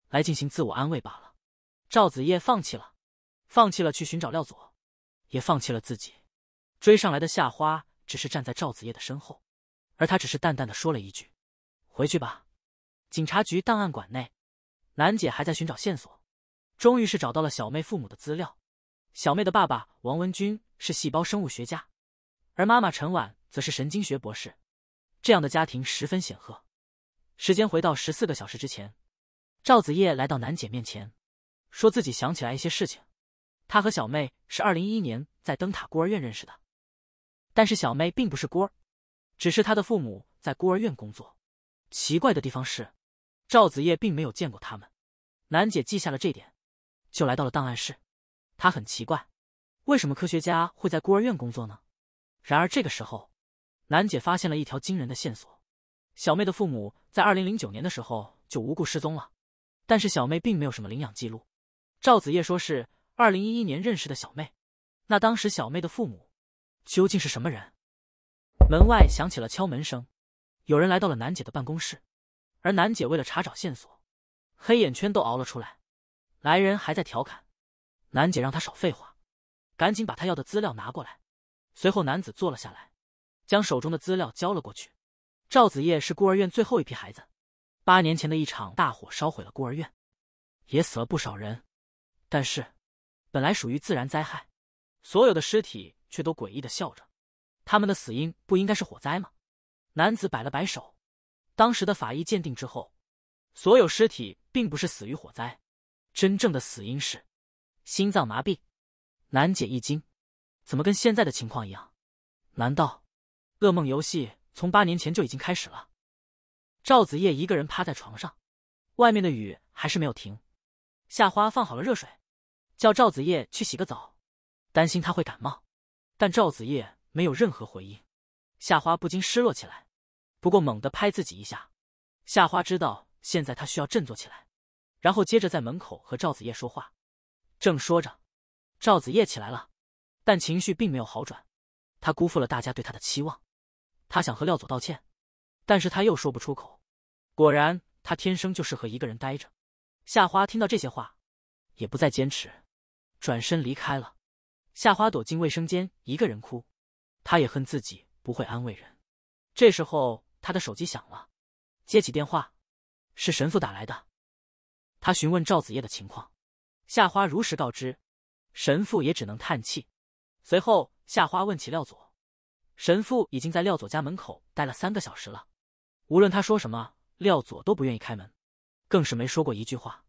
来进行自我安慰罢了。赵子夜放弃了，放弃了去寻找廖佐，也放弃了自己。追上来的夏花只是站在赵子夜的身后，而他只是淡淡的说了一句：“回去吧。”警察局档案馆内，楠姐还在寻找线索，终于是找到了小妹父母的资料。小妹的爸爸王文军是细胞生物学家，而妈妈陈婉则是神经学博士。这样的家庭十分显赫。时间回到十四个小时之前，赵子夜来到楠姐面前。说自己想起来一些事情，他和小妹是二零一一年在灯塔孤儿院认识的，但是小妹并不是孤儿，只是她的父母在孤儿院工作。奇怪的地方是，赵子夜并没有见过他们。楠姐记下了这点，就来到了档案室。她很奇怪，为什么科学家会在孤儿院工作呢？然而这个时候，楠姐发现了一条惊人的线索：小妹的父母在二零零九年的时候就无故失踪了，但是小妹并没有什么领养记录。赵子夜说是二零一一年认识的小妹，那当时小妹的父母究竟是什么人？门外响起了敲门声，有人来到了楠姐的办公室，而楠姐为了查找线索，黑眼圈都熬了出来。来人还在调侃，楠姐让他少废话，赶紧把他要的资料拿过来。随后男子坐了下来，将手中的资料交了过去。赵子夜是孤儿院最后一批孩子，八年前的一场大火烧毁了孤儿院，也死了不少人。但是，本来属于自然灾害，所有的尸体却都诡异的笑着。他们的死因不应该是火灾吗？男子摆了摆手，当时的法医鉴定之后，所有尸体并不是死于火灾，真正的死因是心脏麻痹。楠姐一惊，怎么跟现在的情况一样？难道噩梦游戏从八年前就已经开始了？赵子夜一个人趴在床上，外面的雨还是没有停。夏花放好了热水，叫赵子夜去洗个澡，担心他会感冒。但赵子夜没有任何回应，夏花不禁失落起来。不过猛地拍自己一下，夏花知道现在她需要振作起来，然后接着在门口和赵子夜说话。正说着，赵子夜起来了，但情绪并没有好转。他辜负了大家对他的期望，他想和廖佐道歉，但是他又说不出口。果然，他天生就适合一个人待着。夏花听到这些话，也不再坚持，转身离开了。夏花躲进卫生间，一个人哭。她也恨自己不会安慰人。这时候，她的手机响了，接起电话，是神父打来的。他询问赵子夜的情况，夏花如实告知。神父也只能叹气。随后，夏花问起廖佐，神父已经在廖佐家门口待了三个小时了，无论他说什么，廖佐都不愿意开门。更是没说过一句话，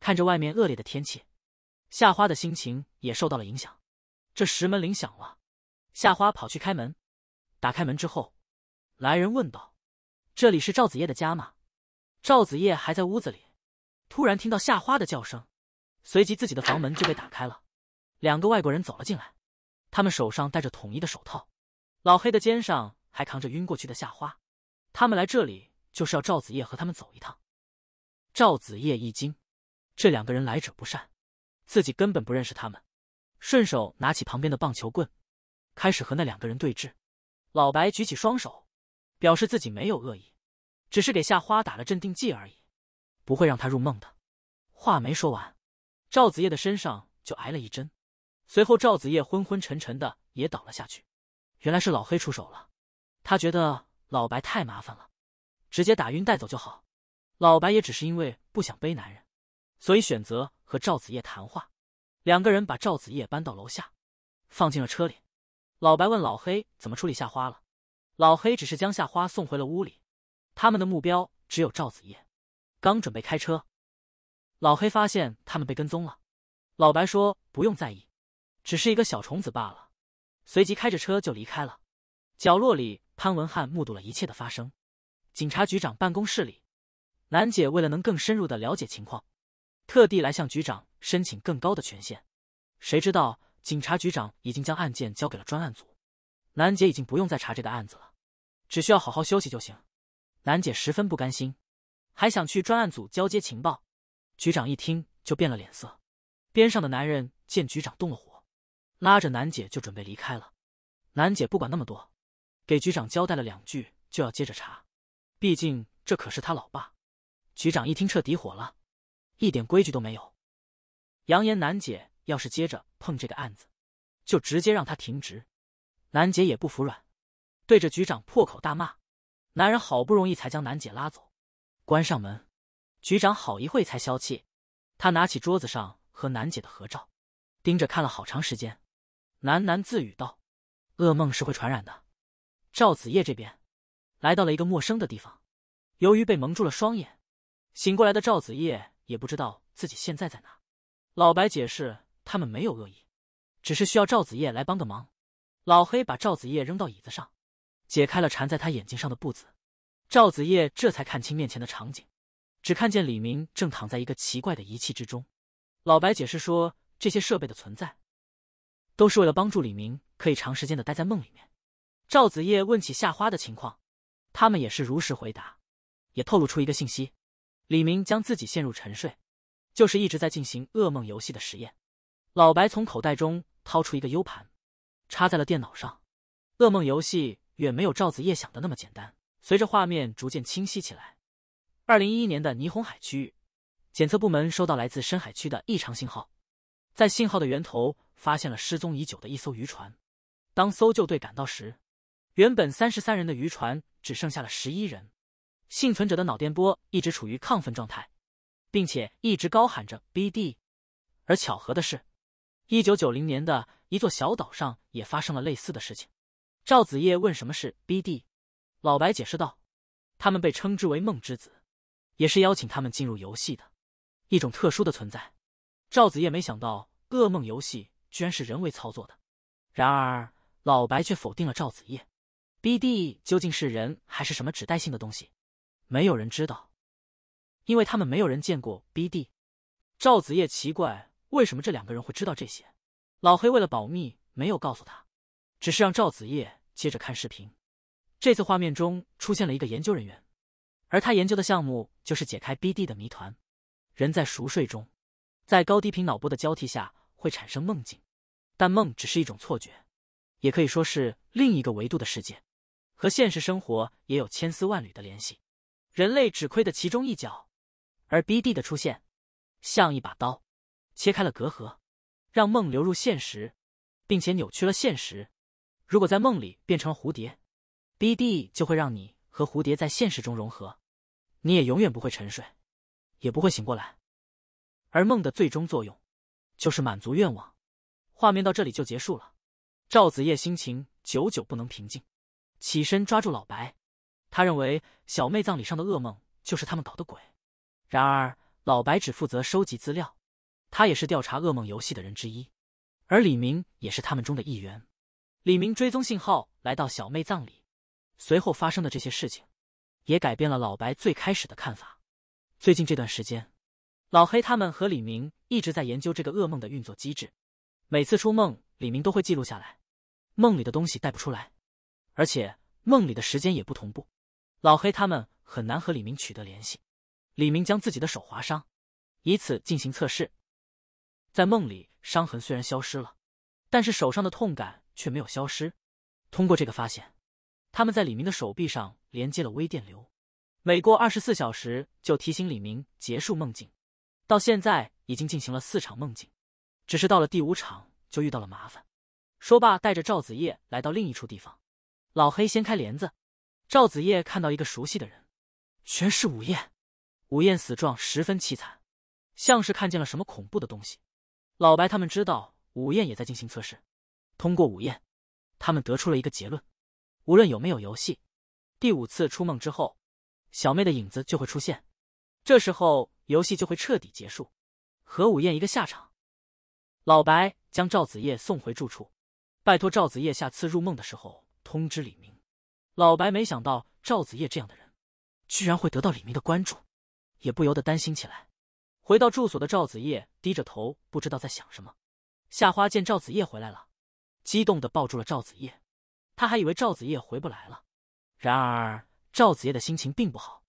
看着外面恶劣的天气，夏花的心情也受到了影响。这石门铃响了，夏花跑去开门。打开门之后，来人问道：“这里是赵子夜的家吗？”赵子夜还在屋子里，突然听到夏花的叫声，随即自己的房门就被打开了。两个外国人走了进来，他们手上戴着统一的手套，老黑的肩上还扛着晕过去的夏花。他们来这里就是要赵子夜和他们走一趟。赵子夜一惊，这两个人来者不善，自己根本不认识他们。顺手拿起旁边的棒球棍，开始和那两个人对峙。老白举起双手，表示自己没有恶意，只是给夏花打了镇定剂而已，不会让他入梦的。话没说完，赵子夜的身上就挨了一针，随后赵子夜昏昏沉沉的也倒了下去。原来是老黑出手了，他觉得老白太麻烦了，直接打晕带走就好。老白也只是因为不想背男人，所以选择和赵子夜谈话。两个人把赵子夜搬到楼下，放进了车里。老白问老黑怎么处理夏花了，老黑只是将夏花送回了屋里。他们的目标只有赵子夜。刚准备开车，老黑发现他们被跟踪了。老白说不用在意，只是一个小虫子罢了。随即开着车就离开了。角落里，潘文汉目睹了一切的发生。警察局长办公室里。楠姐为了能更深入的了解情况，特地来向局长申请更高的权限。谁知道警察局长已经将案件交给了专案组，楠姐已经不用再查这个案子了，只需要好好休息就行。楠姐十分不甘心，还想去专案组交接情报。局长一听就变了脸色，边上的男人见局长动了火，拉着楠姐就准备离开了。楠姐不管那么多，给局长交代了两句，就要接着查，毕竟这可是他老爸。局长一听彻底火了，一点规矩都没有，扬言南姐要是接着碰这个案子，就直接让他停职。南姐也不服软，对着局长破口大骂。男人好不容易才将南姐拉走，关上门。局长好一会才消气，他拿起桌子上和南姐的合照，盯着看了好长时间，喃喃自语道：“噩梦是会传染的。”赵子夜这边来到了一个陌生的地方，由于被蒙住了双眼。醒过来的赵子夜也不知道自己现在在哪。老白解释，他们没有恶意，只是需要赵子夜来帮个忙。老黑把赵子夜扔到椅子上，解开了缠在他眼睛上的布子。赵子夜这才看清面前的场景，只看见李明正躺在一个奇怪的仪器之中。老白解释说，这些设备的存在，都是为了帮助李明可以长时间的待在梦里面。赵子夜问起夏花的情况，他们也是如实回答，也透露出一个信息。李明将自己陷入沉睡，就是一直在进行噩梦游戏的实验。老白从口袋中掏出一个 U 盘，插在了电脑上。噩梦游戏远没有赵子夜想的那么简单。随着画面逐渐清晰起来，二零一一年的霓虹海区域，检测部门收到来自深海区的异常信号，在信号的源头发现了失踪已久的一艘渔船。当搜救队赶到时，原本三十三人的渔船只剩下了十一人。幸存者的脑电波一直处于亢奋状态，并且一直高喊着 “B D”，而巧合的是，一九九零年的一座小岛上也发生了类似的事情。赵子夜问：“什么是 B D？” 老白解释道：“他们被称之为梦之子，也是邀请他们进入游戏的一种特殊的存在。”赵子夜没想到噩梦游戏居然是人为操作的，然而老白却否定了赵子夜。b D 究竟是人还是什么指代性的东西？”没有人知道，因为他们没有人见过 B D。赵子夜奇怪为什么这两个人会知道这些，老黑为了保密没有告诉他，只是让赵子夜接着看视频。这次画面中出现了一个研究人员，而他研究的项目就是解开 B D 的谜团。人在熟睡中，在高低频脑波的交替下会产生梦境，但梦只是一种错觉，也可以说是另一个维度的世界，和现实生活也有千丝万缕的联系。人类只亏的其中一角，而 B D 的出现，像一把刀，切开了隔阂，让梦流入现实，并且扭曲了现实。如果在梦里变成了蝴蝶，B D 就会让你和蝴蝶在现实中融合，你也永远不会沉睡，也不会醒过来。而梦的最终作用，就是满足愿望。画面到这里就结束了。赵子夜心情久久不能平静，起身抓住老白。他认为小妹葬礼上的噩梦就是他们搞的鬼。然而，老白只负责收集资料，他也是调查噩梦游戏的人之一，而李明也是他们中的一员。李明追踪信号来到小妹葬礼，随后发生的这些事情，也改变了老白最开始的看法。最近这段时间，老黑他们和李明一直在研究这个噩梦的运作机制。每次出梦，李明都会记录下来，梦里的东西带不出来，而且梦里的时间也不同步。老黑他们很难和李明取得联系，李明将自己的手划伤，以此进行测试。在梦里，伤痕虽然消失了，但是手上的痛感却没有消失。通过这个发现，他们在李明的手臂上连接了微电流，每过二十四小时就提醒李明结束梦境。到现在已经进行了四场梦境，只是到了第五场就遇到了麻烦。说罢，带着赵子夜来到另一处地方，老黑掀开帘子。赵子夜看到一个熟悉的人，全是午宴，午宴死状十分凄惨，像是看见了什么恐怖的东西。老白他们知道午宴也在进行测试，通过午宴，他们得出了一个结论：无论有没有游戏，第五次出梦之后，小妹的影子就会出现，这时候游戏就会彻底结束，和午宴一个下场。老白将赵子夜送回住处，拜托赵子夜下次入梦的时候通知李明。老白没想到赵子夜这样的人，居然会得到李明的关注，也不由得担心起来。回到住所的赵子夜低着头，不知道在想什么。夏花见赵子夜回来了，激动的抱住了赵子夜。他还以为赵子夜回不来了。然而赵子夜的心情并不好，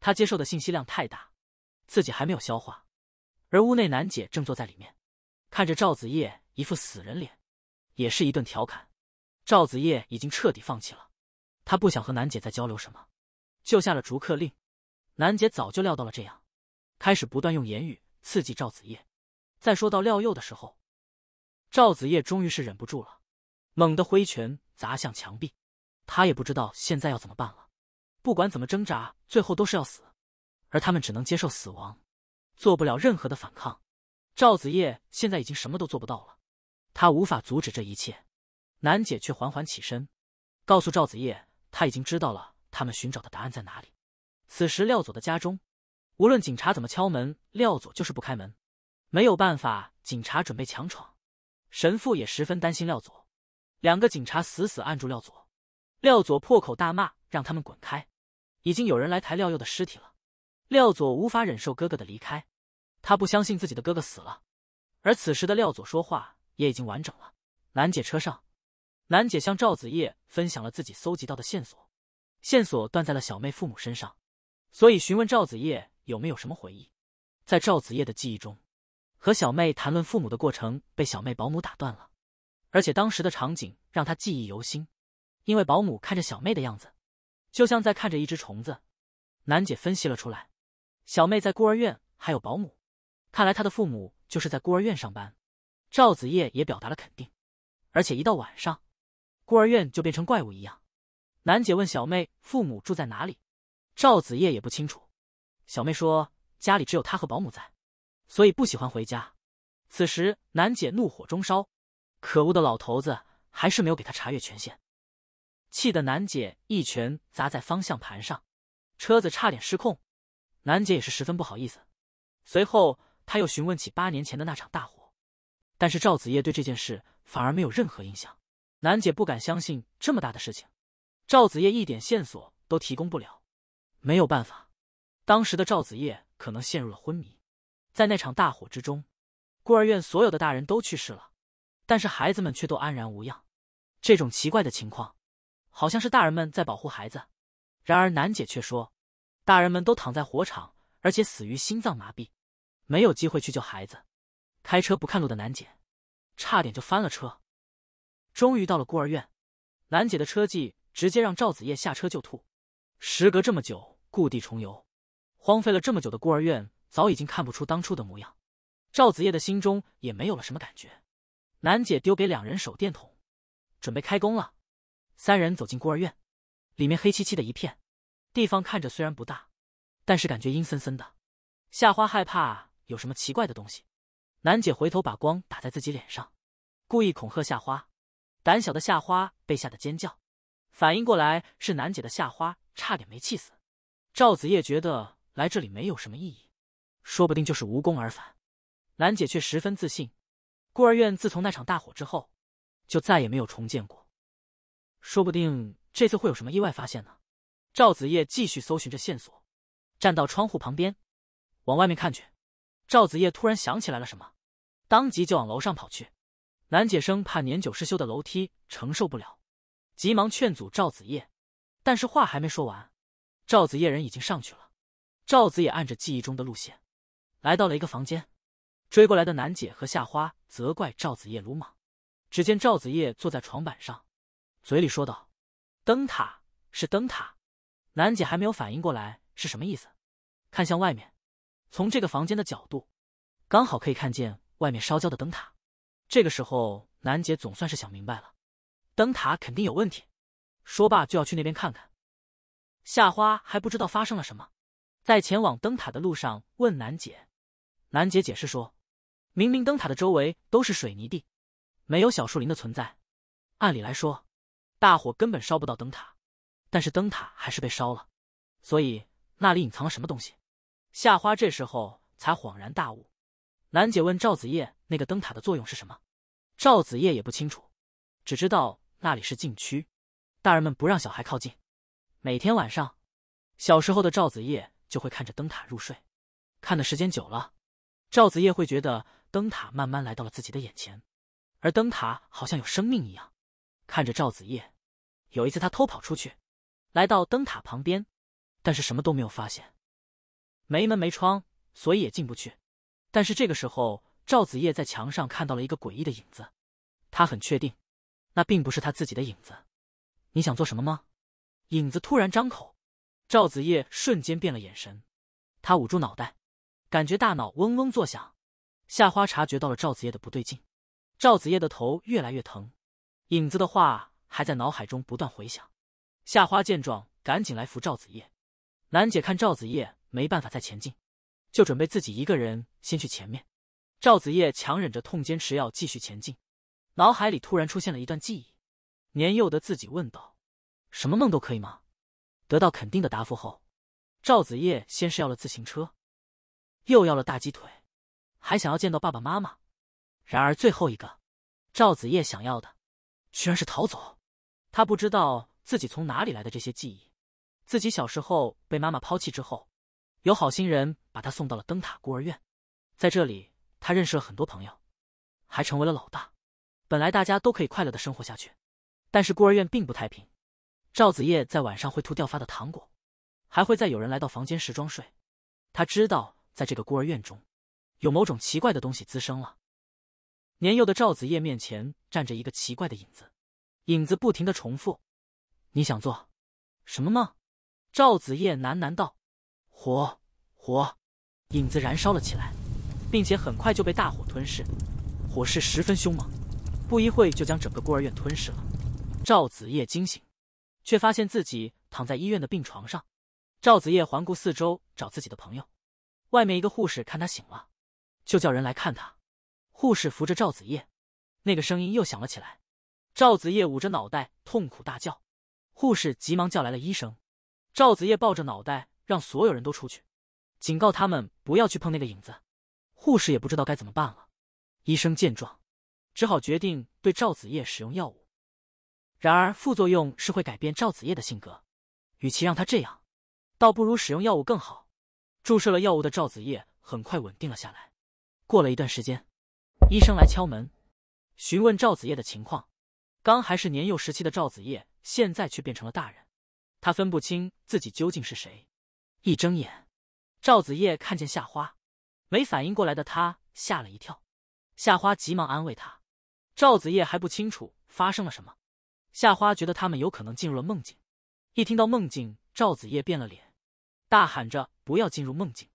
他接受的信息量太大，自己还没有消化。而屋内楠姐正坐在里面，看着赵子夜一副死人脸，也是一顿调侃。赵子夜已经彻底放弃了。他不想和南姐再交流什么，就下了逐客令。南姐早就料到了这样，开始不断用言语刺激赵子夜。在说到廖佑的时候，赵子夜终于是忍不住了，猛地挥拳砸向墙壁。他也不知道现在要怎么办了。不管怎么挣扎，最后都是要死，而他们只能接受死亡，做不了任何的反抗。赵子夜现在已经什么都做不到了，他无法阻止这一切。南姐却缓缓起身，告诉赵子夜，他已经知道了他们寻找的答案在哪里。此时，廖佐的家中，无论警察怎么敲门，廖佐就是不开门。没有办法，警察准备强闯。神父也十分担心廖佐，两个警察死死按住廖佐，廖佐破口大骂，让他们滚开。已经有人来抬廖佑的尸体了。廖佐无法忍受哥哥的离开，他不相信自己的哥哥死了。而此时的廖佐说话也已经完整了。南姐，车上。楠姐向赵子夜分享了自己搜集到的线索，线索断在了小妹父母身上，所以询问赵子夜有没有什么回忆。在赵子夜的记忆中，和小妹谈论父母的过程被小妹保姆打断了，而且当时的场景让他记忆犹新，因为保姆看着小妹的样子，就像在看着一只虫子。楠姐分析了出来，小妹在孤儿院还有保姆，看来她的父母就是在孤儿院上班。赵子夜也表达了肯定，而且一到晚上。孤儿院就变成怪物一样，楠姐问小妹父母住在哪里，赵子夜也不清楚。小妹说家里只有她和保姆在，所以不喜欢回家。此时楠姐怒火中烧，可恶的老头子还是没有给她查阅权限，气得楠姐一拳砸在方向盘上，车子差点失控。楠姐也是十分不好意思，随后她又询问起八年前的那场大火，但是赵子夜对这件事反而没有任何印象。南姐不敢相信这么大的事情，赵子夜一点线索都提供不了。没有办法，当时的赵子夜可能陷入了昏迷。在那场大火之中，孤儿院所有的大人都去世了，但是孩子们却都安然无恙。这种奇怪的情况，好像是大人们在保护孩子。然而南姐却说，大人们都躺在火场，而且死于心脏麻痹，没有机会去救孩子。开车不看路的南姐，差点就翻了车。终于到了孤儿院，楠姐的车技直接让赵子夜下车就吐。时隔这么久，故地重游，荒废了这么久的孤儿院早已经看不出当初的模样，赵子夜的心中也没有了什么感觉。楠姐丢给两人手电筒，准备开工了。三人走进孤儿院，里面黑漆漆的一片，地方看着虽然不大，但是感觉阴森森的。夏花害怕有什么奇怪的东西，楠姐回头把光打在自己脸上，故意恐吓夏花。胆小的夏花被吓得尖叫，反应过来是楠姐的夏花差点没气死。赵子夜觉得来这里没有什么意义，说不定就是无功而返。楠姐却十分自信，孤儿院自从那场大火之后，就再也没有重建过。说不定这次会有什么意外发现呢？赵子夜继续搜寻着线索，站到窗户旁边，往外面看去。赵子夜突然想起来了什么，当即就往楼上跑去。南姐生怕年久失修的楼梯承受不了，急忙劝阻赵子夜。但是话还没说完，赵子夜人已经上去了。赵子也按着记忆中的路线，来到了一个房间。追过来的楠姐和夏花责怪赵子夜鲁莽。只见赵子夜坐在床板上，嘴里说道：“灯塔是灯塔。”楠姐还没有反应过来是什么意思，看向外面，从这个房间的角度，刚好可以看见外面烧焦的灯塔。这个时候，南姐总算是想明白了，灯塔肯定有问题。说罢就要去那边看看。夏花还不知道发生了什么，在前往灯塔的路上问南姐，南姐解释说，明明灯塔的周围都是水泥地，没有小树林的存在，按理来说，大火根本烧不到灯塔，但是灯塔还是被烧了，所以那里隐藏了什么东西。夏花这时候才恍然大悟。南姐问赵子夜。那个灯塔的作用是什么？赵子夜也不清楚，只知道那里是禁区，大人们不让小孩靠近。每天晚上，小时候的赵子夜就会看着灯塔入睡，看的时间久了，赵子夜会觉得灯塔慢慢来到了自己的眼前，而灯塔好像有生命一样，看着赵子夜。有一次他偷跑出去，来到灯塔旁边，但是什么都没有发现，没门没窗，所以也进不去。但是这个时候。赵子夜在墙上看到了一个诡异的影子，他很确定，那并不是他自己的影子。你想做什么吗？影子突然张口，赵子夜瞬间变了眼神，他捂住脑袋，感觉大脑嗡嗡作响。夏花察觉到了赵子夜的不对劲，赵子夜的头越来越疼，影子的话还在脑海中不断回响。夏花见状，赶紧来扶赵子夜。楠姐看赵子夜没办法再前进，就准备自己一个人先去前面。赵子夜强忍着痛，坚持要继续前进。脑海里突然出现了一段记忆，年幼的自己问道：“什么梦都可以吗？”得到肯定的答复后，赵子夜先是要了自行车，又要了大鸡腿，还想要见到爸爸妈妈。然而最后一个，赵子夜想要的，居然是逃走。他不知道自己从哪里来的这些记忆。自己小时候被妈妈抛弃之后，有好心人把他送到了灯塔孤儿院，在这里。他认识了很多朋友，还成为了老大。本来大家都可以快乐的生活下去，但是孤儿院并不太平。赵子夜在晚上会吐掉发的糖果，还会在有人来到房间时装睡。他知道，在这个孤儿院中，有某种奇怪的东西滋生了。年幼的赵子夜面前站着一个奇怪的影子，影子不停的重复：“你想做什么吗？”赵子夜喃喃道：“火火。”影子燃烧了起来。并且很快就被大火吞噬，火势十分凶猛，不一会就将整个孤儿院吞噬了。赵子夜惊醒，却发现自己躺在医院的病床上。赵子夜环顾四周，找自己的朋友。外面一个护士看他醒了，就叫人来看他。护士扶着赵子夜，那个声音又响了起来。赵子夜捂着脑袋，痛苦大叫。护士急忙叫来了医生。赵子夜抱着脑袋，让所有人都出去，警告他们不要去碰那个影子。护士也不知道该怎么办了。医生见状，只好决定对赵子夜使用药物。然而副作用是会改变赵子夜的性格，与其让他这样，倒不如使用药物更好。注射了药物的赵子夜很快稳定了下来。过了一段时间，医生来敲门，询问赵子夜的情况。刚还是年幼时期的赵子夜，现在却变成了大人，他分不清自己究竟是谁。一睁眼，赵子夜看见夏花。没反应过来的他吓了一跳，夏花急忙安慰他。赵子夜还不清楚发生了什么，夏花觉得他们有可能进入了梦境。一听到梦境，赵子夜变了脸，大喊着不要进入梦境，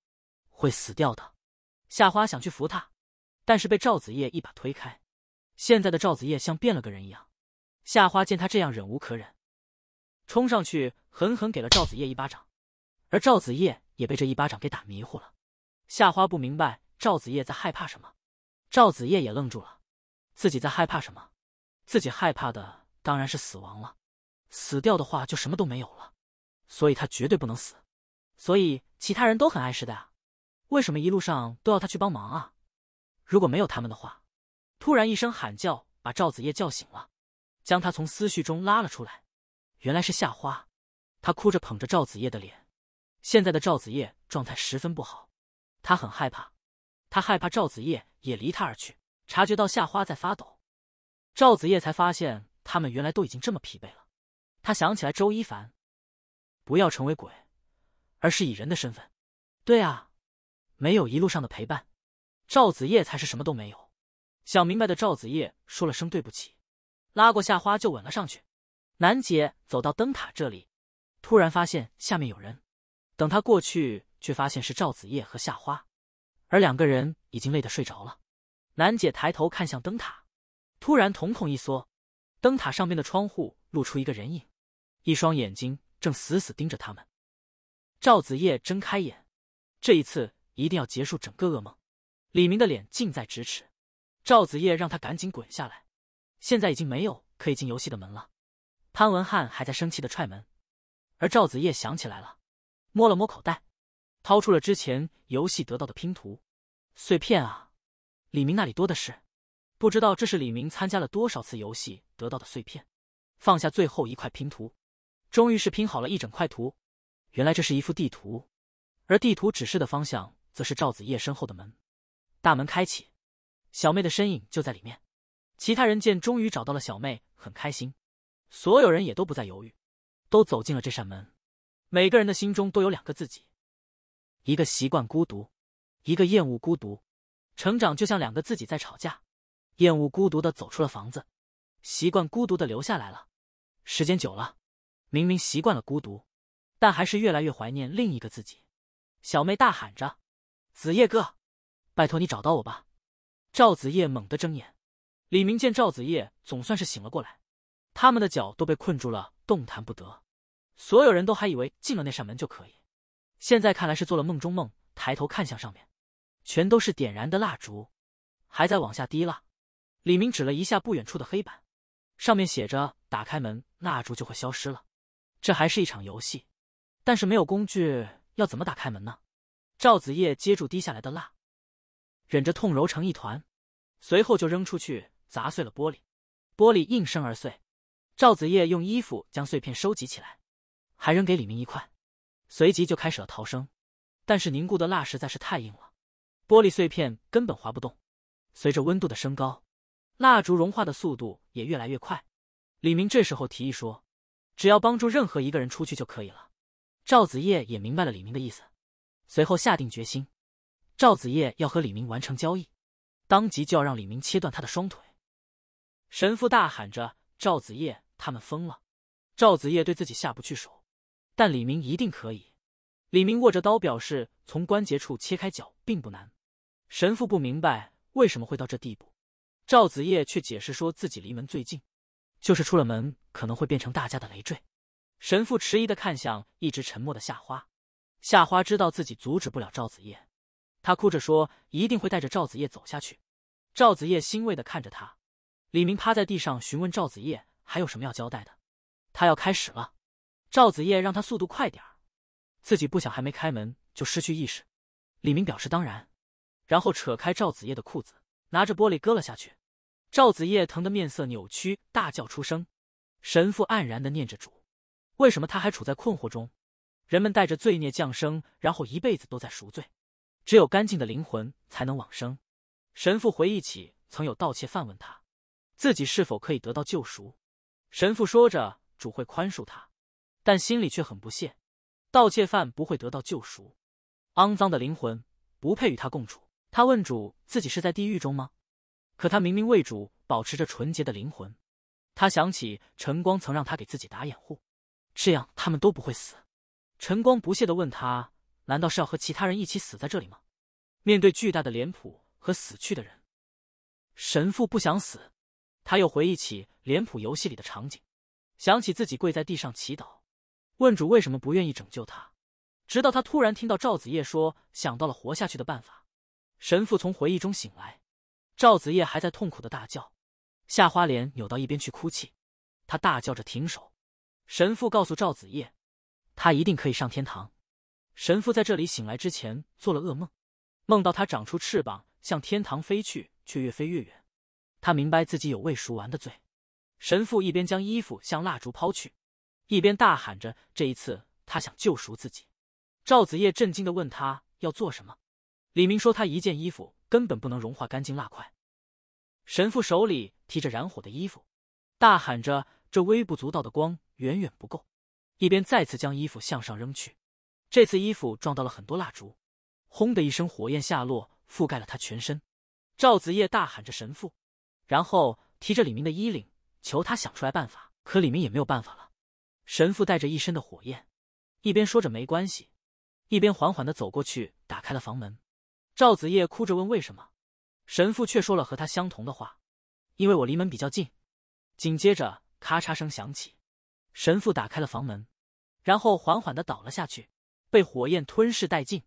会死掉的。夏花想去扶他，但是被赵子夜一把推开。现在的赵子夜像变了个人一样，夏花见他这样忍无可忍，冲上去狠狠给了赵子夜一巴掌，而赵子夜也被这一巴掌给打迷糊了。夏花不明白赵子夜在害怕什么，赵子夜也愣住了，自己在害怕什么？自己害怕的当然是死亡了，死掉的话就什么都没有了，所以他绝对不能死。所以其他人都很碍事的啊，为什么一路上都要他去帮忙啊？如果没有他们的话，突然一声喊叫把赵子夜叫醒了，将他从思绪中拉了出来。原来是夏花，他哭着捧着赵子夜的脸，现在的赵子夜状态十分不好。他很害怕，他害怕赵子夜也离他而去。察觉到夏花在发抖，赵子夜才发现他们原来都已经这么疲惫了。他想起来周一凡，不要成为鬼，而是以人的身份。对啊，没有一路上的陪伴，赵子夜才是什么都没有。想明白的赵子夜说了声对不起，拉过夏花就吻了上去。南姐走到灯塔这里，突然发现下面有人，等他过去。却发现是赵子夜和夏花，而两个人已经累得睡着了。南姐抬头看向灯塔，突然瞳孔一缩，灯塔上边的窗户露出一个人影，一双眼睛正死死盯着他们。赵子夜睁开眼，这一次一定要结束整个噩梦。李明的脸近在咫尺，赵子夜让他赶紧滚下来，现在已经没有可以进游戏的门了。潘文汉还在生气的踹门，而赵子夜想起来了，摸了摸口袋。掏出了之前游戏得到的拼图碎片啊，李明那里多的是，不知道这是李明参加了多少次游戏得到的碎片。放下最后一块拼图，终于是拼好了一整块图。原来这是一幅地图，而地图指示的方向则是赵子夜身后的门。大门开启，小妹的身影就在里面。其他人见终于找到了小妹，很开心。所有人也都不再犹豫，都走进了这扇门。每个人的心中都有两个自己。一个习惯孤独，一个厌恶孤独，成长就像两个自己在吵架。厌恶孤独的走出了房子，习惯孤独的留下来了。时间久了，明明习惯了孤独，但还是越来越怀念另一个自己。小妹大喊着：“子夜哥，拜托你找到我吧！”赵子夜猛地睁眼。李明见赵子夜总算是醒了过来，他们的脚都被困住了，动弹不得。所有人都还以为进了那扇门就可以。现在看来是做了梦中梦，抬头看向上面，全都是点燃的蜡烛，还在往下滴蜡。李明指了一下不远处的黑板，上面写着：“打开门，蜡烛就会消失了。”这还是一场游戏，但是没有工具，要怎么打开门呢？赵子夜接住滴下来的蜡，忍着痛揉成一团，随后就扔出去，砸碎了玻璃，玻璃应声而碎。赵子夜用衣服将碎片收集起来，还扔给李明一块。随即就开始了逃生，但是凝固的蜡实在是太硬了，玻璃碎片根本滑不动。随着温度的升高，蜡烛融化的速度也越来越快。李明这时候提议说：“只要帮助任何一个人出去就可以了。”赵子夜也明白了李明的意思，随后下定决心，赵子夜要和李明完成交易，当即就要让李明切断他的双腿。神父大喊着：“赵子夜，他们疯了！”赵子夜对自己下不去手。但李明一定可以。李明握着刀，表示从关节处切开脚并不难。神父不明白为什么会到这地步，赵子夜却解释说自己离门最近，就是出了门可能会变成大家的累赘。神父迟疑的看向一直沉默的夏花，夏花知道自己阻止不了赵子夜，他哭着说一定会带着赵子夜走下去。赵子夜欣慰的看着他。李明趴在地上询问赵子夜还有什么要交代的，他要开始了。赵子夜让他速度快点儿，自己不想还没开门就失去意识。李明表示当然，然后扯开赵子夜的裤子，拿着玻璃割了下去。赵子夜疼得面色扭曲，大叫出声。神父黯然的念着主，为什么他还处在困惑中？人们带着罪孽降生，然后一辈子都在赎罪，只有干净的灵魂才能往生。神父回忆起曾有盗窃犯问他，自己是否可以得到救赎。神父说着，主会宽恕他。但心里却很不屑，盗窃犯不会得到救赎，肮脏的灵魂不配与他共处。他问主，自己是在地狱中吗？可他明明为主保持着纯洁的灵魂。他想起晨光曾让他给自己打掩护，这样他们都不会死。晨光不屑的问他，难道是要和其他人一起死在这里吗？面对巨大的脸谱和死去的人，神父不想死。他又回忆起脸谱游戏里的场景，想起自己跪在地上祈祷。问主为什么不愿意拯救他，直到他突然听到赵子夜说想到了活下去的办法。神父从回忆中醒来，赵子夜还在痛苦的大叫，夏花莲扭到一边去哭泣。他大叫着停手。神父告诉赵子夜，他一定可以上天堂。神父在这里醒来之前做了噩梦，梦到他长出翅膀向天堂飞去，却越飞越远。他明白自己有未赎完的罪。神父一边将衣服向蜡烛抛去。一边大喊着：“这一次，他想救赎自己。”赵子夜震惊的问他要做什么。李明说：“他一件衣服根本不能融化干净蜡块。”神父手里提着燃火的衣服，大喊着：“这微不足道的光远远不够！”一边再次将衣服向上扔去。这次衣服撞到了很多蜡烛，轰的一声，火焰下落，覆盖了他全身。赵子夜大喊着：“神父！”然后提着李明的衣领，求他想出来办法。可李明也没有办法了。神父带着一身的火焰，一边说着没关系，一边缓缓的走过去，打开了房门。赵子夜哭着问为什么，神父却说了和他相同的话：“因为我离门比较近。”紧接着咔嚓声响起，神父打开了房门，然后缓缓的倒了下去，被火焰吞噬殆尽。